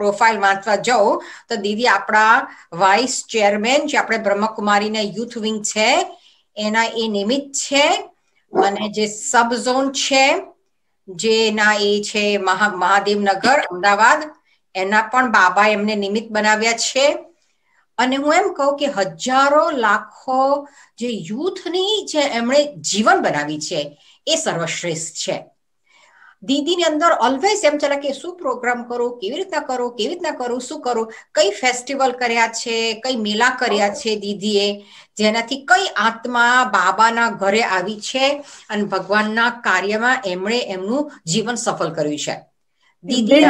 Profile વાંચવા જાઉં તો દીદી આપણા વાઇસ ચેરમેન જે આપણે બ્રહ્મકુમારીના યુથ વિંગ છે એના એ નિમિત્ત છે અને જે સબ ઝોન છે જેના એ છે મહાદેવનગર અમદાવાદ એના પણ બાબા એમને નિમિત્ત બનાવ્યા છે અને હું એમ કહું કે હજારો લાખો જે યુથની જે એમણે જીવન બનાવી છે એ સર્વશ્રેષ્ઠ છે દીદીની અંદર ઓલવેઝ એમ ચાલે કે શું પ્રોગ્રામ કરો કેવી રીતના કરો કેવી રીતના કરો શું કરો કઈ ફેસ્ટિવલ કર્યા છે કઈ મેલા કર્યા છે દીદીએ જેનાથી કઈ આત્મા બાબાના ઘરે આવી છે અને ભગવાનના કાર્યમાં એમણે એમનું જીવન સફળ કર્યું છે દીદી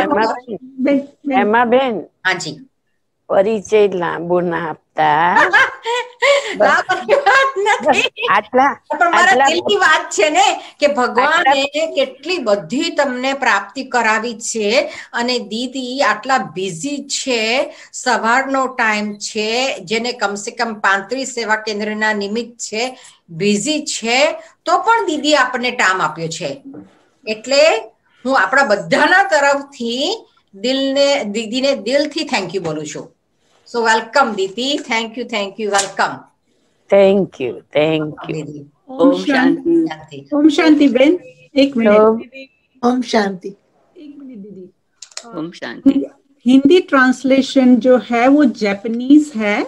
એમાં બેન હાજી પરિચય લાંબો ના આપતા કેટલી બધી તમને પ્રાપ્તિ કરાવી છે અને દીદી આટલા બિઝી છે સવારનો ટાઈમ છે જેને કમસે કમ પાંત્રીસ સેવા કેન્દ્રના નિમિત્ત છે બિઝી છે તો પણ દીદી આપણને ટાઈમ આપ્યો છે એટલે હું આપણા બધાના તરફથી દિલને દીદીને દિલથી થેન્ક યુ બોલું છું So welcome, Diti. Thank you, thank you, welcome. Thank you, thank welcome, you. Om Shanti. Om Shanti, Ben. एक मिनट ओम शांति एक मिनट दीदी ओम शांति हिंदी ट्रांसलेशन जो है वो जैपनीज है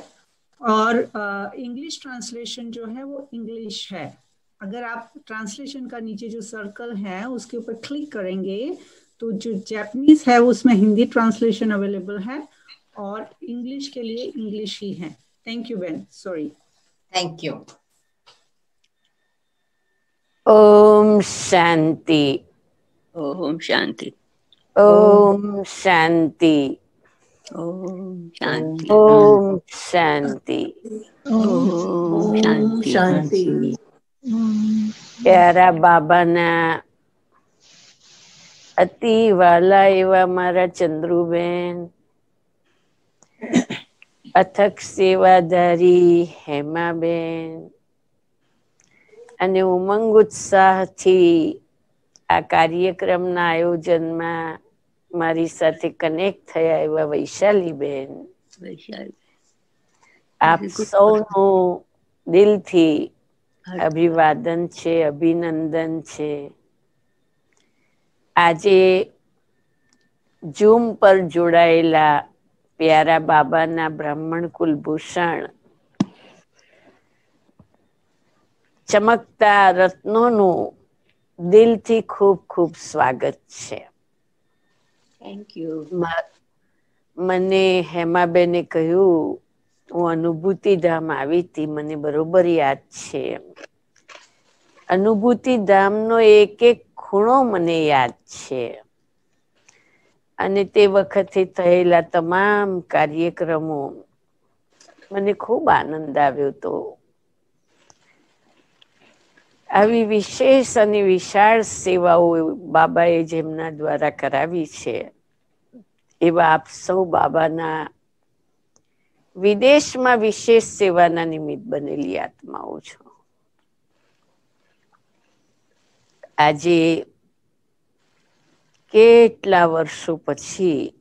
और इंग्लिश uh, ट्रांसलेशन जो है वो इंग्लिश है अगर आप ट्रांसलेशन का नीचे जो सर्कल है उसके ऊपर क्लिक करेंगे तो जो जैपनीज है उसमें हिंदी ट्रांसलेशन अवेलेबल है और इंग्लिश के लिए इंग्लिश ही है थैंक यू बेन सॉरी थैंक यू ओम शांति ओम शांति ओम शांति ओम शांति ओम शांति शांति प्यारा बाबा ने अति वाला एवं हमारा चंद्रुबेन અથક સેવાધારી હેમાબેન અને ઉમંગ ઉત્સાહથી આ કાર્યક્રમના આયોજનમાં મારી સાથે કનેક્ટ થયા એવા વૈશાલીબેન આપ સૌનું દિલથી અભિવાદન છે અભિનંદન છે આજે ઝૂમ પર જોડાયેલા પ્યારા બાબાના બ્રાહ્મણ કુલભૂષણ ચમકતા રત્નોનું દિલથી ખૂબ ખૂબ સ્વાગત છે થેન્ક યુ મને હેમાબેને કહ્યું હું અનુભૂતિ ધામ આવી હતી મને બરોબર યાદ છે અનુભૂતિ અનુભૂતિધામનો એક એક ખૂણો મને યાદ છે અને તે વખતે થયેલા તમામ કાર્યક્રમો મને ખૂબ આનંદ આવ્યો તો આવી વિશેષ અને વિશાળ સેવાઓ બાબાએ જેમના દ્વારા કરાવી છે એવા આપ સૌ બાબાના વિદેશમાં વિશેષ સેવાના નિમિત્ત બનેલી આત્માઓ છો આજે કેટલા વર્ષો પછી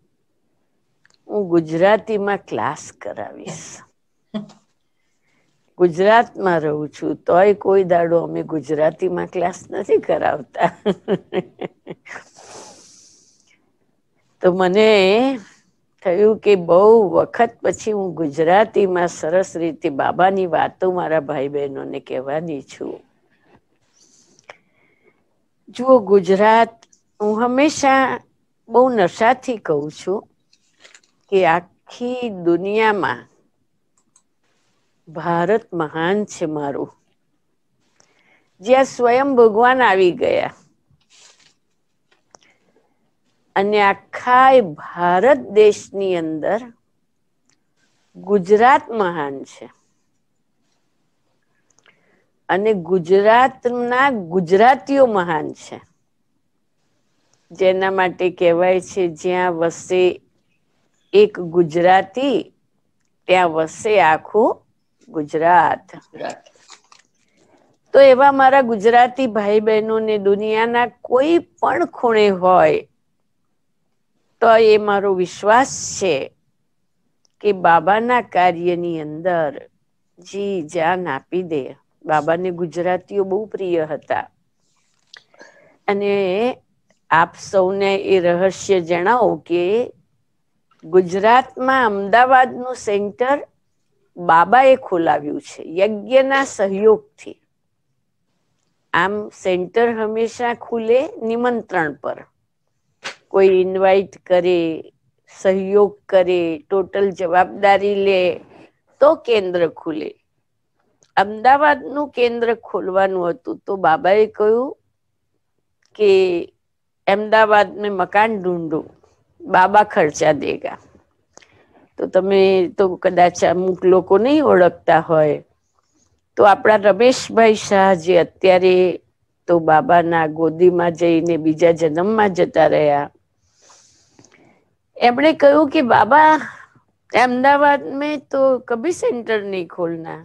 હું ગુજરાતીમાં ક્લાસ કરાવીશ ગુજરાતમાં રહું છું તોય કોઈ દાડો અમે ગુજરાતીમાં ક્લાસ નથી કરાવતા તો મને થયું કે બહુ વખત પછી હું ગુજરાતીમાં સરસ રીતે બાબાની વાતો મારા ભાઈ બહેનોને કહેવાની છું જુઓ ગુજરાત હું હંમેશા બહુ નશાથી કહું છું કે આખી દુનિયામાં ભારત મહાન છે મારું જ્યાં સ્વયં ભગવાન આવી ગયા અને આખા ભારત દેશની અંદર ગુજરાત મહાન છે અને ગુજરાતના ગુજરાતીઓ મહાન છે જેના માટે કહેવાય છે જ્યાં વસે એક ગુજરાતી ત્યાં વસે આખું ગુજરાત તો એવા મારા ગુજરાતી ભાઈ બહેનોને દુનિયાના કોઈ પણ ખૂણે હોય તો એ મારો વિશ્વાસ છે કે બાબાના કાર્યની અંદર જી જાન આપી દે બાબાને ગુજરાતીઓ બહુ પ્રિય હતા અને આપ સૌને એ રહસ્ય જણાવો કે ગુજરાતમાં અમદાવાદનું સેન્ટર બાબાએ ખોલાવ્યું છે યજ્ઞના સહયોગથી આમ સેન્ટર હંમેશા ખુલે નિમંત્રણ પર કોઈ ઇન્વાઇટ કરે સહયોગ કરે ટોટલ જવાબદારી લે તો કેન્દ્ર ખુલે અમદાવાદનું કેન્દ્ર ખોલવાનું હતું તો બાબાએ કહ્યું કે અમદાવાદ મેં મકાન ढूंढो બાબા ખર્ચા દેગા તો તમે તો કદાચ અમુક લોકો નહીં ઓળખતા હોય તો આપણા રમેશભાઈ શાહ જે અત્યારે તો બાબાના ગોદીમાં જઈને બીજા જન્મમાં જતા રહ્યા એમણે કહ્યું કે બાબા અમદાવાદ મેં તો કભી સેન્ટર નહીં ખોલના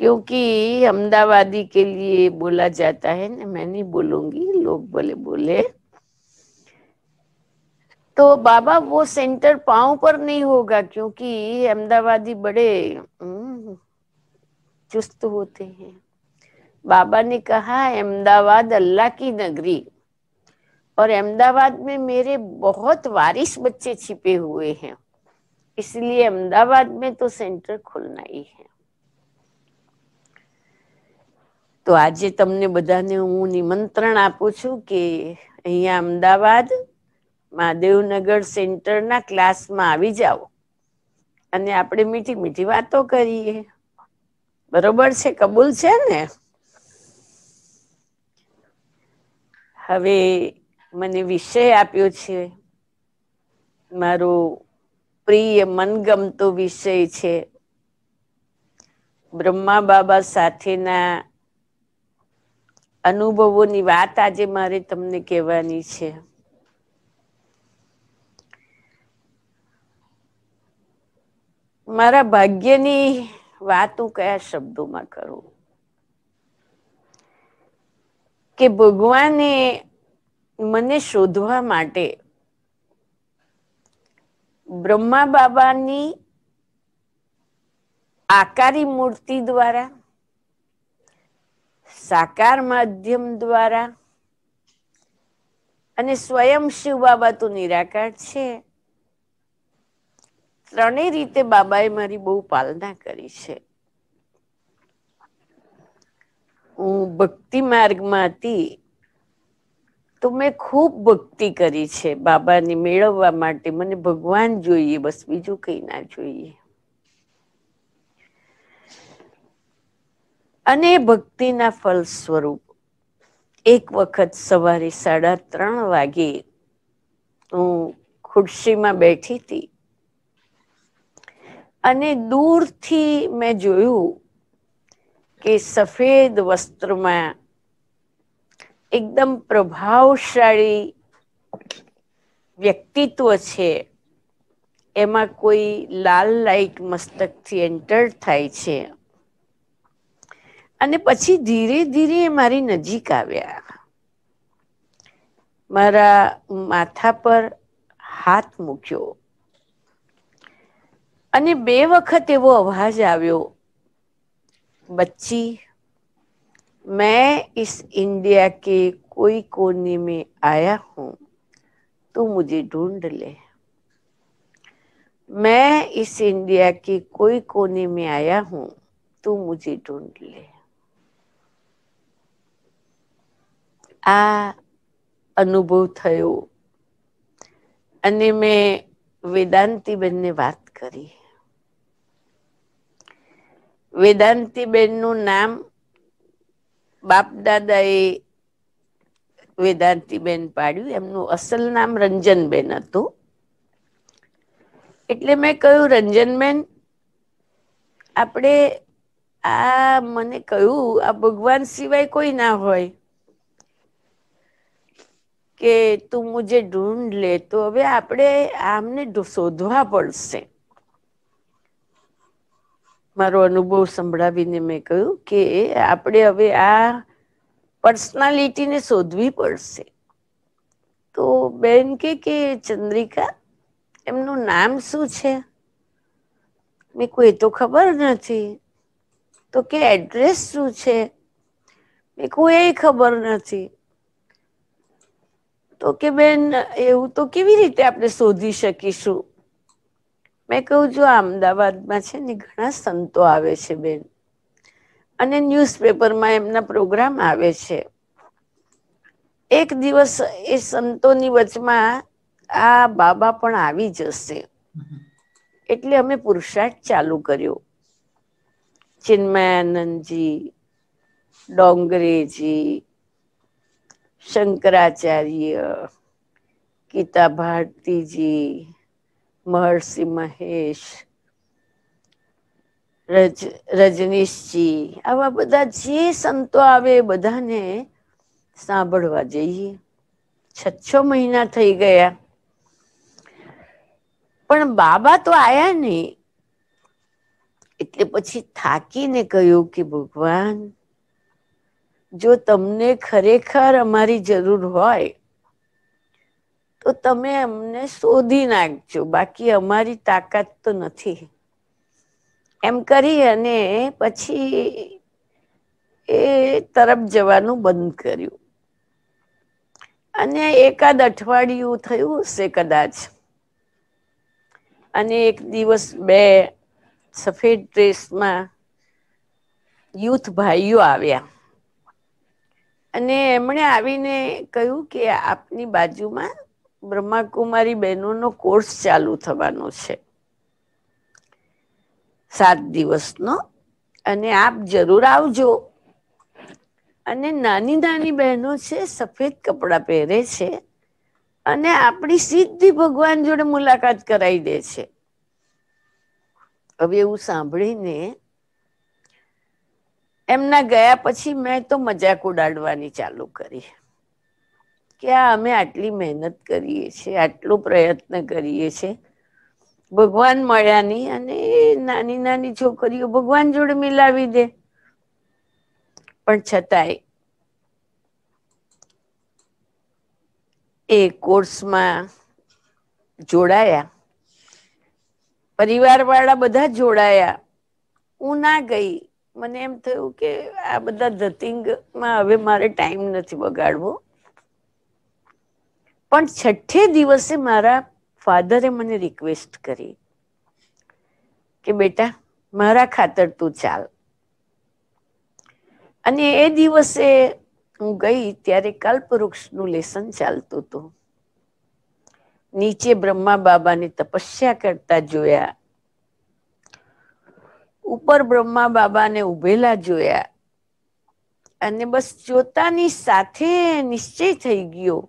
क्योंकि अहमदाबादी के लिए बोला जाता है ना मैं नहीं बोलूंगी लोग बोले बोले तो बाबा वो सेंटर पाओ पर नहीं होगा क्योंकि अहमदाबादी बड़े हम्म, चुस्त होते हैं बाबा ने कहा अहमदाबाद अल्लाह की नगरी और अहमदाबाद में मेरे बहुत वारिस बच्चे छिपे हुए हैं इसलिए अहमदाबाद में तो सेंटर खुलना ही है તો આજે તમને બધાને હું નિમંત્રણ આપું છું કે અહીંયા અમદાવાદ મહાદેવનગર સેન્ટરના ક્લાસમાં આવી જાઓ અને આપણે મીઠી મીઠી વાતો કરીએ બરોબર છે કબૂલ છે ને હવે મને વિષય આપ્યો છે મારો પ્રિય મનગમતો વિષય છે બ્રહ્મા બાબા સાથેના અનુભવોની વાત આજે મારે તમને કહેવાની છે મારા ભાગ્યની વાત હું કયા શબ્દોમાં કરું કે ભગવાને મને શોધવા માટે બ્રહ્મા બાબાની આકારી મૂર્તિ દ્વારા સાકાર માધ્યમ દ્વારા અને સ્વયં શિવ બાબા તો નિરાકાર છે ત્રણેય રીતે બાબાએ મારી બહુ પાલના કરી છે હું ભક્તિ માર્ગમાં હતી તો મેં ખૂબ ભક્તિ કરી છે બાબાને મેળવવા માટે મને ભગવાન જોઈએ બસ બીજું કંઈ ના જોઈએ અને ભક્તિના ફલ સ્વરૂપ એક વખત સવારે સાડા ત્રણ વાગે હું ખુરશીમાં બેઠી હતી અને દૂરથી મેં જોયું કે સફેદ વસ્ત્રમાં એકદમ પ્રભાવશાળી વ્યક્તિત્વ છે એમાં કોઈ લાલ લાઈટ મસ્તકથી એન્ટર થાય છે અને પછી ધીરે ધીરે એ મારી નજીક આવ્યા મારા માથા પર હાથ મૂક્યો અને બે વખત એવો અવાજ આવ્યો બચ્ચી મેં ઇસ ઇન્ડિયા કે કોઈ કોને મેં આયા हूं તું मुझे ढूंढ લે મેં ઇસ ઇન્ડિયા કે કોઈ કોને में આયા हूं તું मुझे ढूंढ લે આ અનુભવ થયો અને મેં વેદાંતિબેનને વાત કરી વેદાંતિબેનનું નામ બાપ દાદાએ બેન પાડ્યું એમનું અસલ નામ રંજનબેન હતું એટલે મેં કહ્યું રંજનબેન આપણે આ મને કહ્યું આ ભગવાન સિવાય કોઈ ના હોય કે તું મુજે ઢૂંઢ લે તો હવે આપણે આમને શોધવા પડશે મારો અનુભવ સંભળાવીને મેં કહ્યું કે આપણે હવે આ પર્સનાલિટીને શોધવી પડશે તો બેન કે કે ચંદ્રિકા એમનું નામ શું છે મેં એ તો ખબર નથી તો કે એડ્રેસ શું છે મેં એ ખબર નથી તો કે બેન એવું તો કેવી રીતે આપણે શોધી શકીશું મેં કહું જો અમદાવાદમાં છે ને ઘણા સંતો આવે છે બેન અને ન્યૂઝપેપરમાં એમના પ્રોગ્રામ આવે છે એક દિવસ એ સંતોની વચમાં આ બાબા પણ આવી જશે એટલે અમે પુરુષાર્થ ચાલુ કર્યો ચિન્મયાનંદજી ડોંગરેજી શંકરાચાર્ય ગીતા ભારતીજી મહર્ષિ મહેશ રજ રજનીશજી આવા બધા જે સંતો આવે બધાને સાંભળવા જઈએ છ છ મહિના થઈ ગયા પણ બાબા તો આયા નહી એટલે પછી થાકીને કહ્યું કે ભગવાન જો તમને ખરેખર અમારી જરૂર હોય તો તમે અમને શોધી નાખજો બાકી અમારી તાકાત તો નથી એમ કરી અને પછી એ તરફ જવાનું બંધ કર્યું અને એકાદ અઠવાડિયું થયું હશે કદાચ અને એક દિવસ બે સફેદ ડ્રેસમાં યુથ ભાઈઓ આવ્યા અને એમણે આવીને કહ્યું કે આપની બાજુમાં બ્રહ્માકુમારી બહેનોનો કોર્સ ચાલુ થવાનો છે સાત દિવસનો અને આપ જરૂર આવજો અને નાની નાની બહેનો છે સફેદ કપડાં પહેરે છે અને આપણી સીધી ભગવાન જોડે મુલાકાત કરાવી દે છે હવે એવું સાંભળીને એમના ગયા પછી મેં તો મજાક ઉડાડવાની ચાલુ કરી કે આ અમે આટલી મહેનત કરીએ છીએ આટલો પ્રયત્ન કરીએ છીએ ભગવાન મળ્યાની અને નાની નાની છોકરીઓ ભગવાન જોડે મિલાવી દે પણ છતાંય એ કોર્સમાં જોડાયા પરિવાર વાળા બધા જોડાયા હું ના ગઈ મને એમ થયું કે આ બધા માં હવે મારે ટાઈમ નથી બગાડવો પણ છઠ્ઠે દિવસે મારા ફાધરે મને રિક્વેસ્ટ કરી કે બેટા મારા ખાતર તું ચાલ અને એ દિવસે હું ગઈ ત્યારે કલ્પવૃક્ષનું લેસન ચાલતું હતું નીચે બ્રહ્મા બાબાની તપસ્યા કરતા જોયા ઉપર બ્રહ્મા બાબાને ઉભેલા જોયા અને બસ જોતાની સાથે નિશ્ચય થઈ ગયો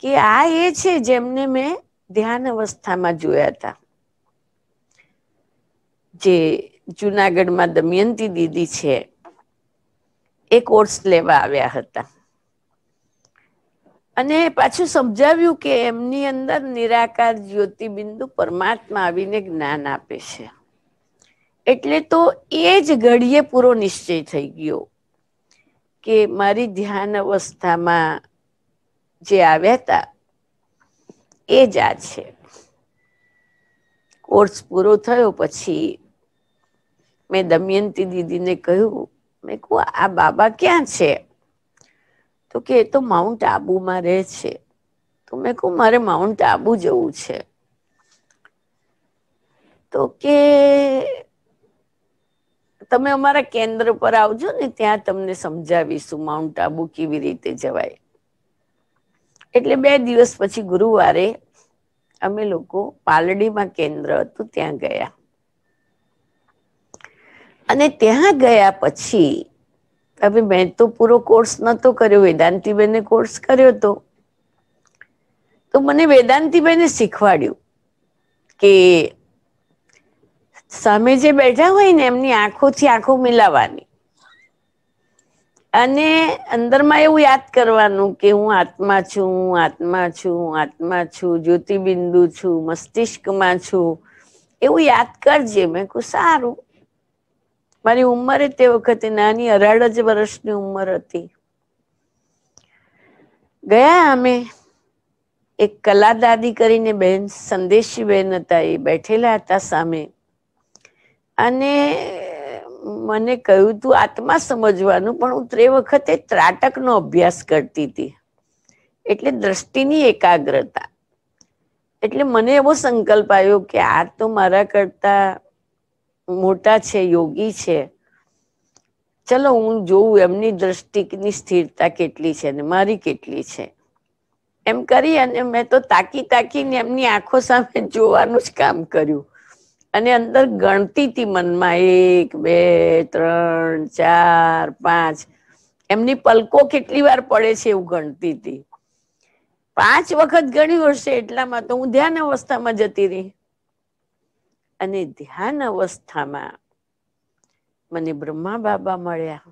કે આ એ છે જેમને મેં ધ્યાન અવસ્થામાં જોયા હતા જે જુનાગઢમાં દમયંતી દીદી છે એ કોર્સ લેવા આવ્યા હતા અને પાછું સમજાવ્યું કે એમની અંદર નિરાકાર જ્યોતિબિંદુ પરમાત્મા આવીને જ્ઞાન આપે છે એટલે તો એ જ ઘડીએ પૂરો નિશ્ચય થઈ ગયો કે મારી ધ્યાન અવસ્થામાં જે આવ્યા હતા એ જ આ છે કોર્સ પૂરો થયો પછી મેં દમયંતી દીદીને કહ્યું મેં કહું આ બાબા ક્યાં છે તો કે એ તો માઉન્ટ આબુમાં રહે છે તો મેં કહું મારે માઉન્ટ આબુ જવું છે તો કે તમે અમારા કેન્દ્ર પર આવજો ને ત્યાં તમને સમજાવીશું માઉન્ટ આબુ કેવી રીતે જવાય એટલે બે દિવસ પછી ગુરુવારે અમે લોકો પાલડીમાં કેન્દ્ર હતું ત્યાં ગયા અને ત્યાં ગયા પછી હવે મેં તો પૂરો કોર્સ નતો કર્યો વેદાંતિબેને કોર્સ કર્યો હતો તો મને વેદાંતિબેને શીખવાડ્યું કે સામે જે બેઠા હોય ને એમની આંખોથી આંખો મિલાવાની અને અંદરમાં એવું યાદ કરવાનું કે હું આત્મા છું હું આત્મા છું હું આત્મા છું જ્યોતિબિંદુ છું મસ્તિષ્કમાં છું એવું યાદ કરજે મેં કહું સારું મારી ઉંમરે તે વખતે નાની અઢાર જ વર્ષની ઉંમર હતી ગયા અમે એક કલા દાદી કરીને બેન સંદેશી બહેન હતા એ બેઠેલા હતા સામે અને મને કહ્યું તું આત્મા સમજવાનું પણ હું ત્રે વખતે ત્રાટકનો અભ્યાસ કરતી હતી એટલે દ્રષ્ટિની એકાગ્રતા એટલે મને એવો સંકલ્પ આવ્યો કે આ તો મારા કરતા મોટા છે યોગી છે ચલો હું જોઉં એમની દ્રષ્ટિની સ્થિરતા કેટલી છે ને મારી કેટલી છે એમ કરી અને મેં તો તાકી તાકીને એમની આંખો સામે જોવાનું જ કામ કર્યું અને અંદર ગણતી હતી મનમાં એક બે ત્રણ ચાર પાંચ એમની પલકો કેટલી વાર પડે છે એવું ગણતી હતી પાંચ વખત ગણ્યું હશે એટલામાં તો હું ધ્યાન અવસ્થામાં જતી રહી અને ધ્યાન અવસ્થામાં મને બ્રહ્મા બાબા મળ્યા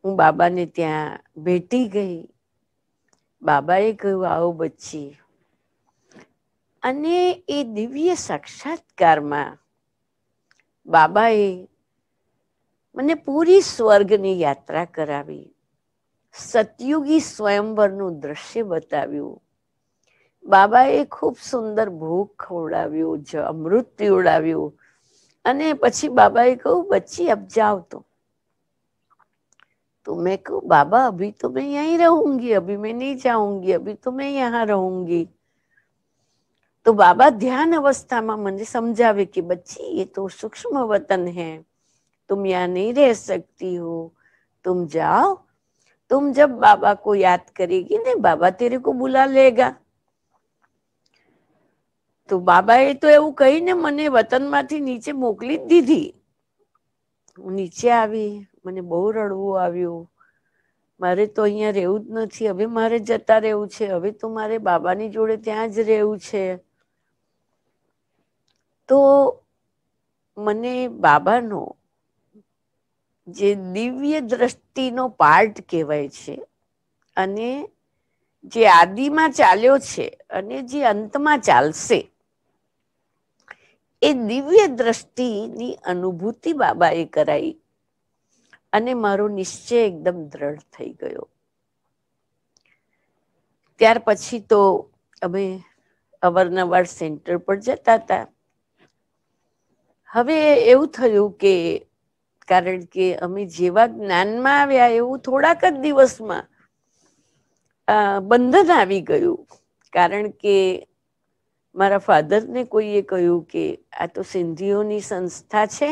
હું બાબાને ત્યાં ભેટી ગઈ બાબાએ કહ્યું આવો બચ્ચી અને એ દિવ્ય સાક્ષાત્કારમાં બાબાએ મને પૂરી સ્વર્ગની યાત્રા કરાવી સતયુગી સ્વયંવરનું દ્રશ્ય બતાવ્યું બાબાએ ખૂબ સુંદર ભૂખ ખવડાવ્યું જ અમૃત પીવડાવ્યું અને પછી બાબાએ કહું બચ્ચી અબજાવતો તો મેં કહું બાબા અભી તો મેં અહીં રહુંગી અભી મેં નહીં જાઉંગી અભી તો મેં मैं રહુંગી તો બાબા ધ્યાન અવસ્થા માં મને સમજાવે કે બચ્ચી એ તો સૂક્ષ્મ વતન હે તું અહીં રહે શકતી હો તું જા તું જબ બાબા કો યાદ કરેગી ને બાબા તરે કો બુલા લેગા તો બાબા એ તો એવું કહી ને મને વતન માં થી નીચે મોકલી જ દીધી હું નીચે આવી મને બહુ રડવું આવ્યું મારે તો અહીંયા રહેવું જ ન થી હવે મારે જતાં રેવું છે હવે તો મારે બાબા ની જોડે ત્યાં જ રહેવું છે તો મને બાબાનો જે દિવ્ય દ્રષ્ટિનો પાર્ટ કહેવાય છે અને જે આદિમાં ચાલ્યો છે અને જે અંતમાં ચાલશે એ દિવ્ય દ્રષ્ટિની અનુભૂતિ બાબાએ કરાઈ અને મારો નિશ્ચય એકદમ દ્રઢ થઈ ગયો ત્યાર પછી તો અમે અવારનવાર સેન્ટર પર જતા હતા હવે એવું થયું કે કારણ કે અમે જેવા જ્ઞાનમાં આવ્યા એવું થોડાક જ દિવસમાં બંધન આવી ગયું કારણ કે મારા ફાધરને કોઈએ કહ્યું કે આ તો સિંધીઓની સંસ્થા છે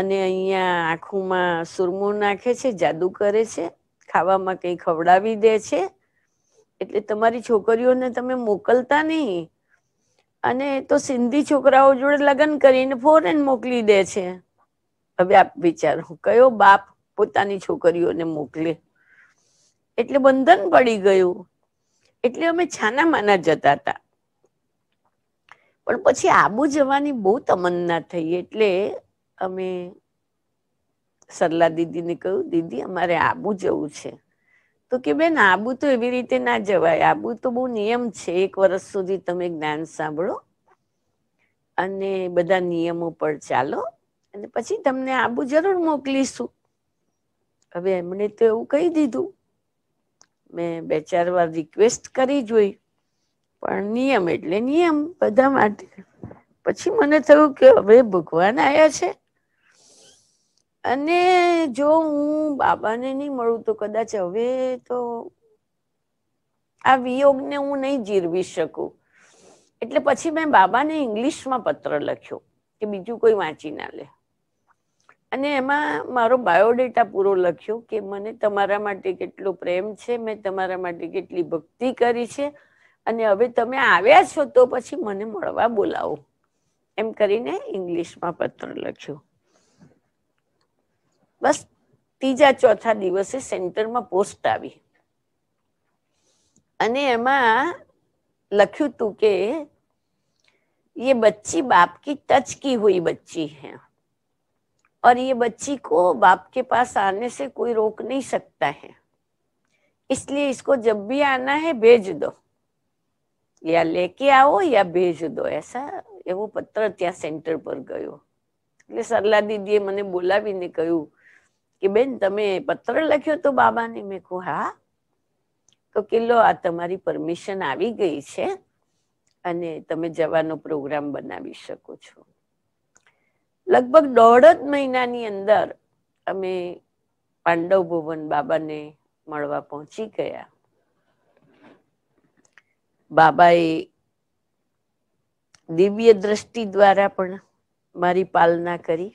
અને અહીંયા આંખોમાં સુરમો નાખે છે જાદુ કરે છે ખાવામાં કંઈ ખવડાવી દે છે એટલે તમારી છોકરીઓને તમે મોકલતા નહીં અને તો સિંધી છોકરાઓ જોડે લગ્ન કરીને ફોરેન મોકલી દે છે હવે આપ વિચારો કયો બાપ પોતાની છોકરીઓને મોકલે એટલે બંધન પડી ગયું એટલે અમે છાના માના જતા હતા પણ પછી આબુ જવાની બહુ તમન્ના થઈ એટલે અમે સરલા દીદીને કહ્યું દીદી અમારે આબુ જવું છે તો કે બેન આબુ તો એવી રીતે ના જવાય આબુ તો બહુ નિયમ છે એક વર્ષ સુધી તમે જ્ઞાન સાંભળો અને બધા નિયમો પર ચાલો અને પછી તમને આબુ જરૂર મોકલીશું હવે એમણે તો એવું કહી દીધું મેં બે ચાર વાર રિક્વેસ્ટ કરી જોઈ પણ નિયમ એટલે નિયમ બધા માટે પછી મને થયું કે હવે ભગવાન આવ્યા છે અને જો હું બાબાને નહીં મળું તો કદાચ હવે તો આ વિયોગને હું નહીં જીરવી શકું એટલે પછી મેં બાબાને ઇંગ્લિશમાં પત્ર લખ્યો કે બીજું કોઈ વાંચી ના લે અને એમાં મારો બાયોડેટા પૂરો લખ્યો કે મને તમારા માટે કેટલો પ્રેમ છે મેં તમારા માટે કેટલી ભક્તિ કરી છે અને હવે તમે આવ્યા છો તો પછી મને મળવા બોલાવો એમ કરીને ઇંગ્લિશમાં પત્ર લખ્યો બસ ત્રીજા ચોથા દિવસે સેન્ટરમાં પોસ્ટ આવી અને એમાં લખ્યું હતું કે ये बच्ची बाप की टच की हुई बच्ची है और ये बच्ची को बाप के पास आने से कोई रोक नहीं सकता है इसलिए इसको जब भी आना है भेज दो या लेके आओ या भेज दो ऐसा ये वो पत्र त्या सेंटर पर गयो सरला दीदी मैंने बोला भी नहीं कहू કે બેન તમે પત્ર લખ્યો તો બાબાને મેં કહું હા તો કિલ્લો આ તમારી પરમિશન આવી ગઈ છે અને તમે જવાનો પ્રોગ્રામ બનાવી શકો છો લગભગ દોઢ જ મહિનાની અંદર અમે પાંડવ ભુવન બાબાને મળવા પહોંચી ગયા બાબાએ દિવ્ય દ્રષ્ટિ દ્વારા પણ મારી પાલના કરી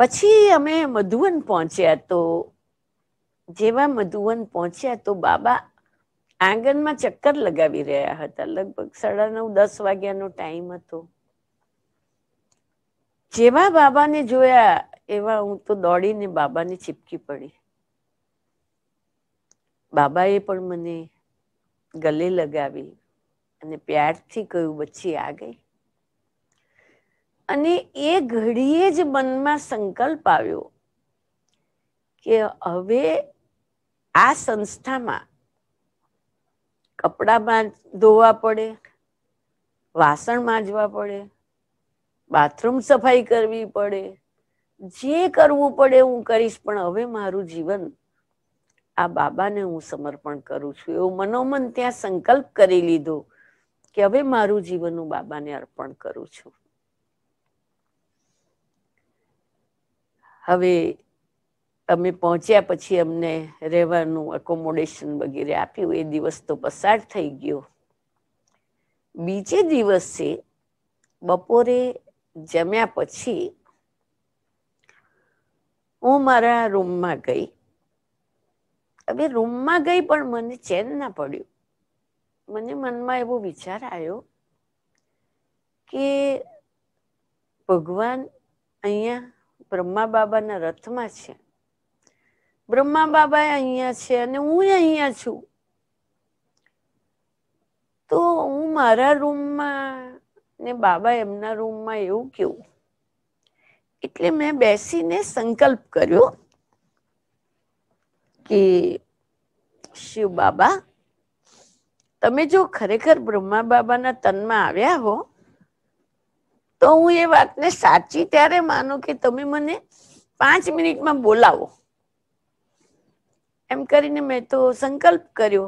પછી અમે મધુવન પહોંચ્યા તો જેવા મધુવન પહોંચ્યા તો બાબા આંગણમાં ચક્કર લગાવી રહ્યા હતા લગભગ સાડા નવ દસ વાગ્યાનો ટાઈમ હતો જેવા બાબાને જોયા એવા હું તો દોડીને બાબાને ચીપકી પડી બાબાએ પણ મને ગલે લગાવી અને પ્યારથી કહ્યું બચ્ચી આ ગઈ અને એ ઘડીએ જ મનમાં સંકલ્પ આવ્યો કે હવે આ સંસ્થામાં કપડામાં ધોવા પડે વાસણ માંજવા પડે બાથરૂમ સફાઈ કરવી પડે જે કરવું પડે હું કરીશ પણ હવે મારું જીવન આ બાબાને હું સમર્પણ કરું છું એવું મનોમન ત્યાં સંકલ્પ કરી લીધો કે હવે મારું જીવન હું બાબાને અર્પણ કરું છું હવે અમે પહોંચ્યા પછી અમને રહેવાનું અકોમોડેશન વગેરે આપ્યું એ દિવસ તો પસાર થઈ ગયો બીજે દિવસે બપોરે જમ્યા પછી હું મારા રૂમમાં ગઈ હવે રૂમમાં ગઈ પણ મને ચેન ના પડ્યું મને મનમાં એવો વિચાર આવ્યો કે ભગવાન અહીંયા બ્રહ્મા બાબાના રથમાં છે બ્રહ્મા બાબા અહીંયા છે અને હું અહીંયા છું તો હું મારા રૂમમાં ને બાબા એમના રૂમમાં એવું કેવું એટલે મેં બેસીને સંકલ્પ કર્યો કે શિવ બાબા તમે જો ખરેખર બ્રહ્મા બાબાના તનમાં આવ્યા હો ઓય વાત ને સાચી ત્યારે માનું કે તમે મને 5 મિનિટ માં બોલાવો એમ કરીને મેં તો સંકલ્પ કર્યો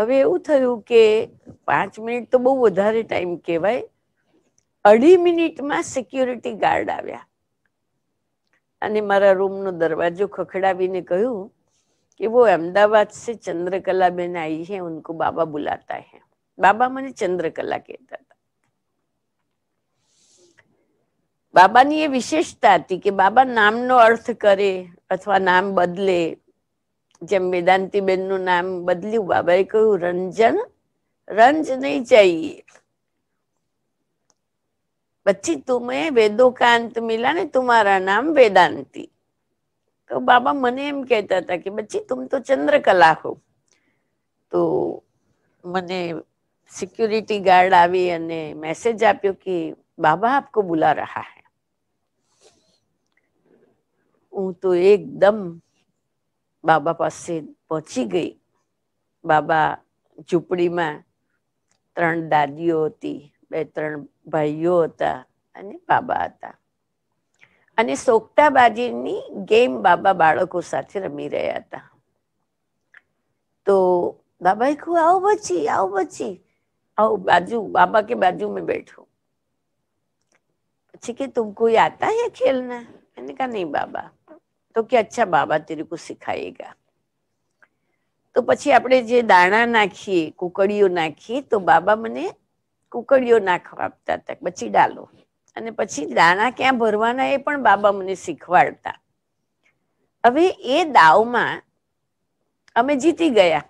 હવે એવું થયું કે 5 મિનિટ તો બહુ વધારે ટાઈમ કહેવાય 2 મીટ માં સિક્યુરિટી ગાર્ડ આવ્યા અને મારા રૂમ નો દરવાજો ખખડાવીને કહ્યું કે બો એ અમદાવાદ સે ચંદ્રકલા બેન આવી છે उनको બાબા બુલાતા હે બાબા મને ચંદ્રકલા કેતા बाबा ની વિશેષતા હતી કે બાબા નામ નો અર્થ કરે અથવા નામ બદલે જેમ વેદાન્તી બેન નું નામ બદલી બાબાએ કહ્યું रंजन रंज नहीं चाहिए बच्ची तू में वेदोकांत मिला ने तुम्हारा नाम वेदांती तो बाबा મને એમ કહેતા હતા કે बच्ची तुम तो चंद्रकला हो तो મને સિક્યુરિટી ગાર્ડ આવી અને મેસેજ આપ્યો કે બાબા આપકો બુલા રહા છે હું તો એકદમ બાબા પાસે પહોંચી ગઈ બાબા ઝૂંપડીમાં ત્રણ દાદીઓ હતી બે ત્રણ ભાઈઓ હતા અને બાબા હતા અને સોગટાબાજીની ગેમ બાબા બાળકો સાથે રમી રહ્યા હતા તો બાબાએ કહ્યું આવો પછી આવો પછી આવો બાજુ બાબા કે बाजू में बैठो પછી કે તુમકો आता है खेलना मैंने कहा नहीं बाबा तो कि अच्छा बाबा तेरे को તો પછી આપણે જે દાણા નાખીએ કુકડીઓ નાખીએ તો બાબા મને કુકડીઓ નાખવા આપતા હતા પછી ડાલો અને પછી દાણા ક્યાં ભરવાના એ પણ બાબા મને શીખવાડતા હવે એ દાવમાં અમે જીતી ગયા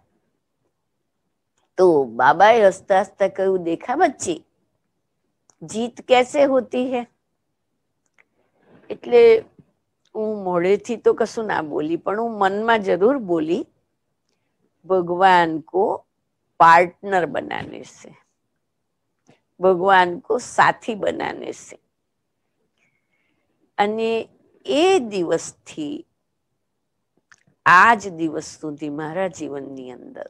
તો બાબાએ હસતા હસતા કહ્યું દેખા બચ્ચી જીત કેસે હોતી હે એટલે હું મોડેથી તો કશું ના બોલી પણ હું મનમાં જરૂર બોલી ભગવાન કો પાર્ટનર બનાને સે ભગવાન કો સાથી બનાને સે અને એ દિવસથી આજ દિવસ સુધી મારા જીવનની અંદર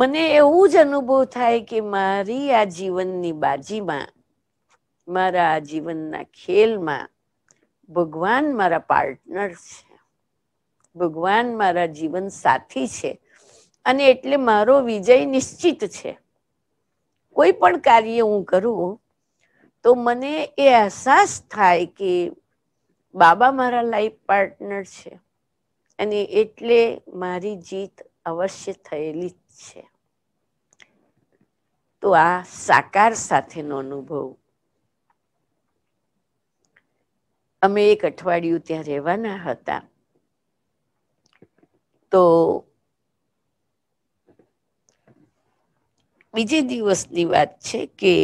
મને એવું જ અનુભવ થાય કે મારી આ જીવનની બાજીમાં મારા આ જીવનના ખેલમાં ભગવાન મારા પાર્ટનર છે ભગવાન મારા જીવન સાથી છે અને એટલે મારો વિજય નિશ્ચિત છે કોઈ પણ કાર્ય હું કરું તો મને એ અહેસાસ થાય કે બાબા મારા લાઈફ પાર્ટનર છે અને એટલે મારી જીત અવશ્ય થયેલી જ છે તો આ સાકાર સાથેનો અનુભવ અમે એક અઠવાડિયું ત્યાં રહેવાના હતા તો બીજે દિવસની વાત છે કે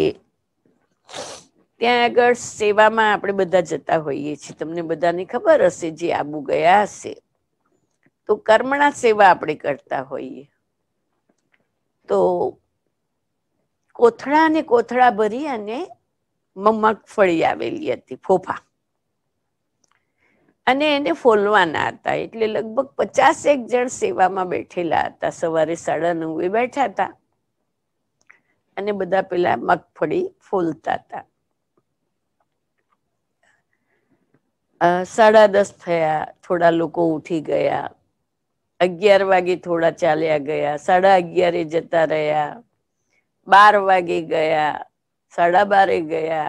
ત્યાં આગળ સેવામાં આપણે બધા જતા હોઈએ છીએ તમને બધાને ખબર હશે જે આબુ ગયા હશે તો કર્મણા સેવા આપણે કરતા હોઈએ તો કોથળા ને કોથળા ભરી અને મગફળી આવેલી હતી ફોફા અને એને ફોલવાના હતા એટલે લગભગ પચાસ એક જણ સેવામાં બેઠેલા હતા સવારે સાડા નવે બેઠા હતા અને બધા પેલા મગફળી ફોલતા હતા સાડા દસ થયા થોડા લોકો ઉઠી ગયા અગિયાર વાગે થોડા ચાલ્યા ગયા સાડા અગિયારે જતા રહ્યા બાર વાગે ગયા સાડા બારે ગયા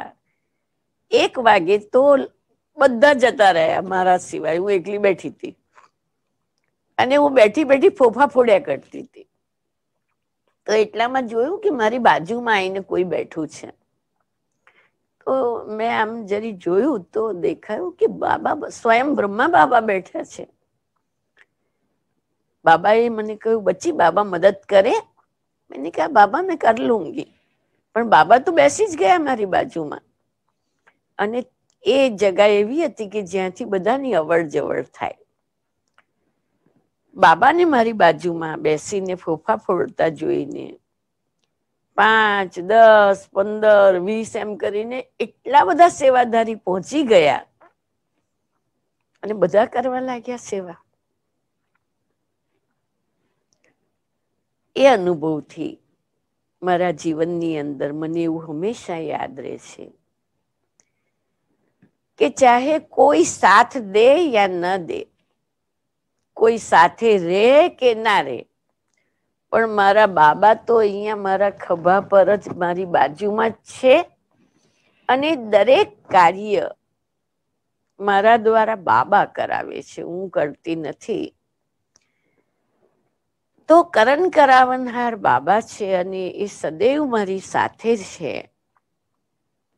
એક વાગે તો બધા જતા રહ્યા મારા સિવાય હું એકલી બેઠી હતી અને હું બેઠી બેઠી ફોફા ફોડ્યા કરતી હતી તો એટલામાં જોયું કે મારી બાજુમાં આવીને કોઈ બેઠું છે તો મેં આમ જરી જોયું તો દેખાયું કે બાબા સ્વયં બ્રહ્મા બાબા બેઠા છે બાબાએ મને કહ્યું બચ્ચી બાબા મદદ કરે મેં કહા બાબા મેં કર લુંગી પણ બાબા તો બેસી જ ગયા મારી બાજુમાં અને એ જગા એવી હતી કે જ્યાંથી બધાની અવળ જવળ થાય બાબાને મારી બાજુમાં બેસીને ફોફા ફોડતા જોઈને પાંચ દસ પંદર વીસ એમ કરીને એટલા બધા સેવાધારી પહોંચી ગયા અને બધા કરવા લાગ્યા સેવા એ અનુભવથી મારા જીવનની અંદર મને એવું હંમેશા યાદ રહે છે કે ચાહે કોઈ સાથ દે યા ન દે કોઈ સાથે રહે કે ના રે પણ મારા બાબા તો અહીંયા મારા ખભા પર જ મારી બાજુમાં જ છે અને દરેક કાર્ય મારા દ્વારા બાબા કરાવે છે હું કરતી નથી તો કરણ કરાવનહાર બાબા છે અને એ સદૈવ મારી સાથે છે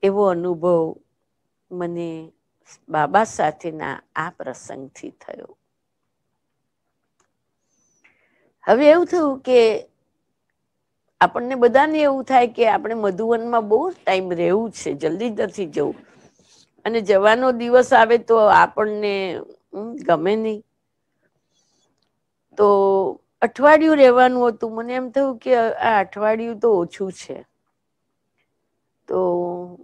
એવો અનુભવ મને બાબા સાથેના આ પ્રસંગથી થયો હવે એવું થયું કે આપણને બધાને એવું થાય કે આપણે મધુવનમાં બહુ ટાઈમ રહેવું છે જલ્દી નથી જવું અને જવાનો દિવસ આવે તો આપણને ગમે નહીં તો અઠવાડિયું રહેવાનું હતું મને એમ થયું કે આ અઠવાડિયું તો ઓછું છે तो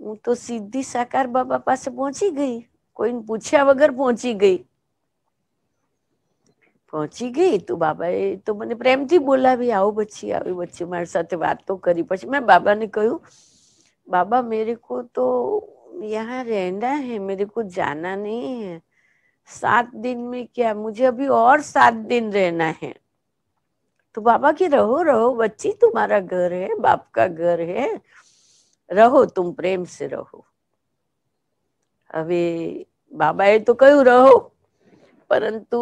हूँ तो सीधी साकार बाबा पास पहुंची गई कोई पूछा वगर पहुंची गई पहुंची गई तो बाबा ए, तो मैंने प्रेम थी बोला भी आओ बच्ची आओ बच्ची मेरे साथ बात तो करी पे मैं बाबा ने कहू बाबा मेरे को तो यहाँ रहना है मेरे को जाना नहीं है सात दिन में क्या मुझे अभी और सात दिन रहना है तो बाबा की रहो रहो बच्ची तुम्हारा घर है बाप का घर है રહો તું પ્રેમ સે રહો હવે બાબાએ તો કહ્યું રહો પરંતુ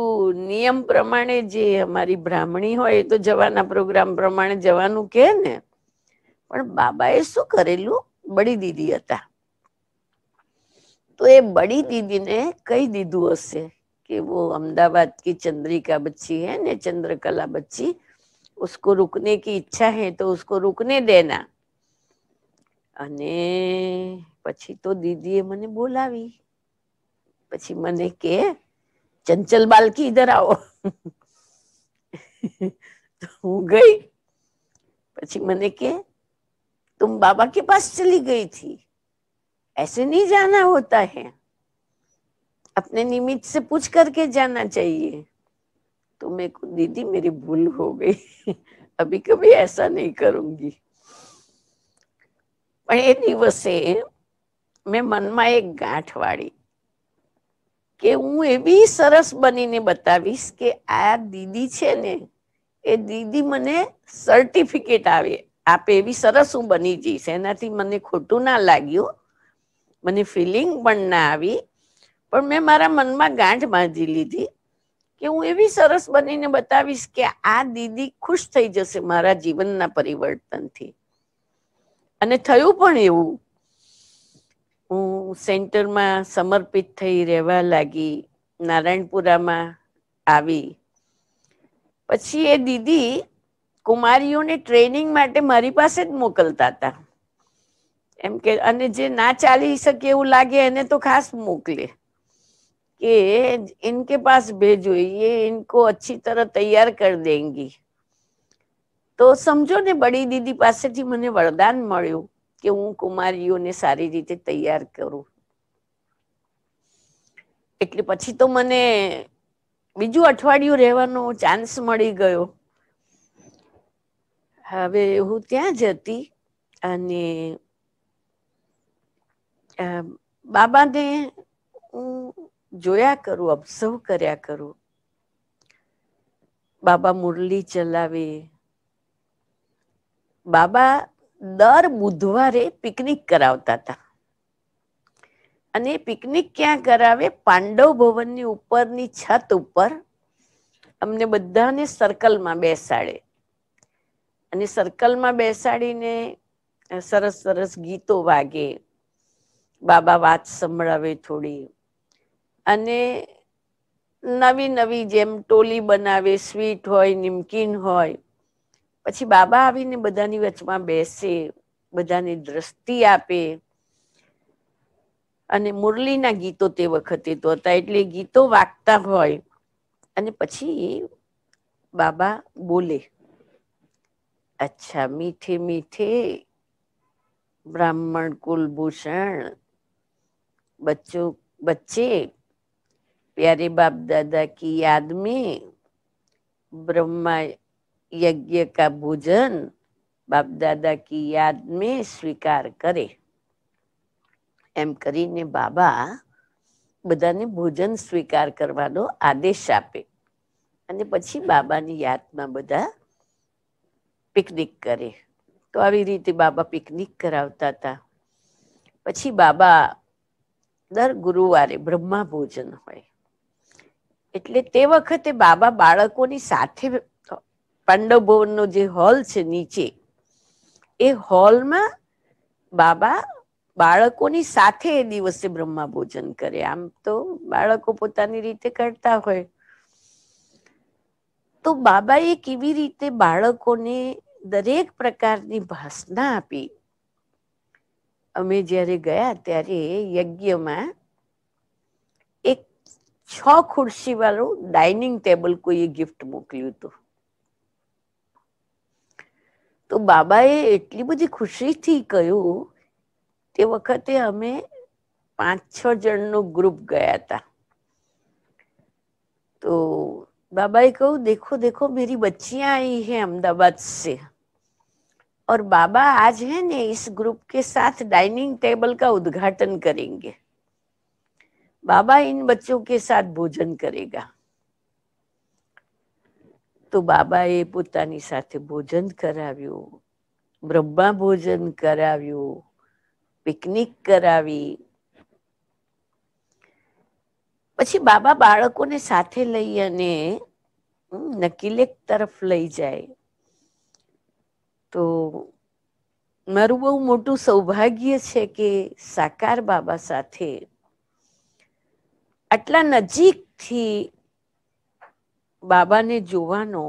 નિયમ પ્રમાણે જે અમારી બ્રાહ્મણી હોય એ તો જવાના પ્રોગ્રામ પ્રમાણે જવાનું કે ને પણ બાબાએ શું કરેલું બળી દીદી હતા તો એ બડી દીદીને કહી દીધું હશે કે વો અમદાવાદ की ચંદ્રિકા बच्ची હે ને ચંદ્રકલા बच्ची उसको રુકને કી ઈચ્છા હે તો उसको रुकने देना અને પછી તો દીદીએ મને બોલાવી પછી મને કે ચંચલ इधर आओ આવો गई ગઈ પછી મને तुम बाबा के पास चली गई थी ऐसे नहीं जाना होता है अपने निमित्त से पूछ करके जाना चाहिए तो मेरे को दीदी मेरी भूल हो गई अभी कभी ऐसा नहीं करूंगी પણ એ દિવસે મેં મનમાં એક ગાંઠ વાળી કે હું એવી સરસ બનીને બતાવીશ કે આ દીદી છે ને એ દીદી મને સર્ટિફિકેટ આવે આપે એવી સરસ હું બની જઈશ એનાથી મને ખોટું ના લાગ્યું મને ફિલિંગ પણ ના આવી પણ મેં મારા મનમાં ગાંઠ બાંધી લીધી કે હું એવી સરસ બનીને બતાવીશ કે આ દીદી ખુશ થઈ જશે મારા જીવનના પરિવર્તનથી અને થયું પણ એવું હું સેન્ટરમાં સમર્પિત થઈ રહેવા લાગી નારાયણપુરામાં આવી પછી એ દીદી કુમારીઓને ટ્રેનિંગ માટે મારી પાસે જ મોકલતા હતા એમ કે અને જે ના ચાલી શકે એવું લાગે એને તો ખાસ મોકલે કે ઇનકે પાસ ભેજો એ ઇનકો અચ્છી તરહ તૈયાર કર દેંગી તો સમજો ને બડી દીદી પાસેથી મને વરદાન મળ્યું કે હું કુમારીઓને સારી રીતે તૈયાર કરું એટલે પછી તો મને બીજું અઠવાડિયું રહેવાનો ચાન્સ મળી ગયો હવે હું ત્યાં જ હતી અને બાબાને હું જોયા કરું ઓબ્ઝર્વ કર્યા કરું બાબા મુરલી ચલાવે બાબા દર બુધવારે પિકનિક કરાવતા હતા અને પિકનિક ક્યાં કરાવે પાંડવ ભવનની ઉપરની છત ઉપર અમને બધાને સર્કલમાં બેસાડે અને સર્કલમાં બેસાડીને સરસ સરસ ગીતો વાગે બાબા વાત સંભળાવે થોડી અને નવી નવી જેમ ટોલી બનાવે સ્વીટ હોય નિમકીન હોય પછી બાબા આવીને બધાની વચમાં બેસે બધાને દ્રષ્ટિ આપે અને મુરલીના ગીતો તે વખતે તો હતા એટલે ગીતો વાગતા હોય અને પછી બાબા બોલે અચ્છા મીઠે મીઠે બ્રાહ્મણ કુલભૂષણ બચ્ચો બચ્ચે प्यारे बाप दादा की याद में ब्रह्मा યજ્ઞ કા ભોજન બાપ દાદા કી યાદ મેં સ્વીકાર કરે એમ કરીને બાબા બધાને ભોજન સ્વીકાર કરવાનો આદેશ આપે અને પછી બાબાની યાદમાં બધા પિકનિક કરે તો આવી રીતે બાબા પિકનિક કરાવતા હતા પછી બાબા દર ગુરુવારે બ્રહ્મા ભોજન હોય એટલે તે વખતે બાબા બાળકોની સાથે પાંડવ ભવનનો જે હોલ છે નીચે એ હોલમાં બાબા બાળકોની સાથે એ દિવસે બ્રહ્મા ભોજન કરે આમ તો બાળકો પોતાની રીતે કરતા હોય તો બાબાએ કેવી રીતે બાળકોને દરેક પ્રકારની ભાષા આપી અમે જ્યારે ગયા ત્યારે યજ્ઞમાં એક છ ખુરશી વાળું ડાઇનિંગ ટેબલ કોઈએ ગિફ્ટ મોકલ્યું હતું તો બાબાએ એટલી બધી ખુશીથી કહ્યું તે વખતે અમે પાંચ છ જણનું ગ્રુપ ગયા હતા તો बाबाई कहूँ देखो देखो मेरी बच्चियां आई है अहमदाबाद से और बाबा आज है ने इस ग्रुप के साथ डाइनिंग टेबल का उद्घाटन करेंगे बाबा इन बच्चों के साथ भोजन करेगा તો બાબાએ પોતાની સાથે ભોજન કરાવ્યું બ્રહ્મા ભોજન કરાવ્યું પિકનિક કરાવી પછી બાબા બાળકોને સાથે લઈ અને નકીલેક તરફ લઈ જાય તો મારું બહુ મોટું સૌભાગ્ય છે કે સાકાર બાબા સાથે આટલા નજીકથી બાબાને જોવાનો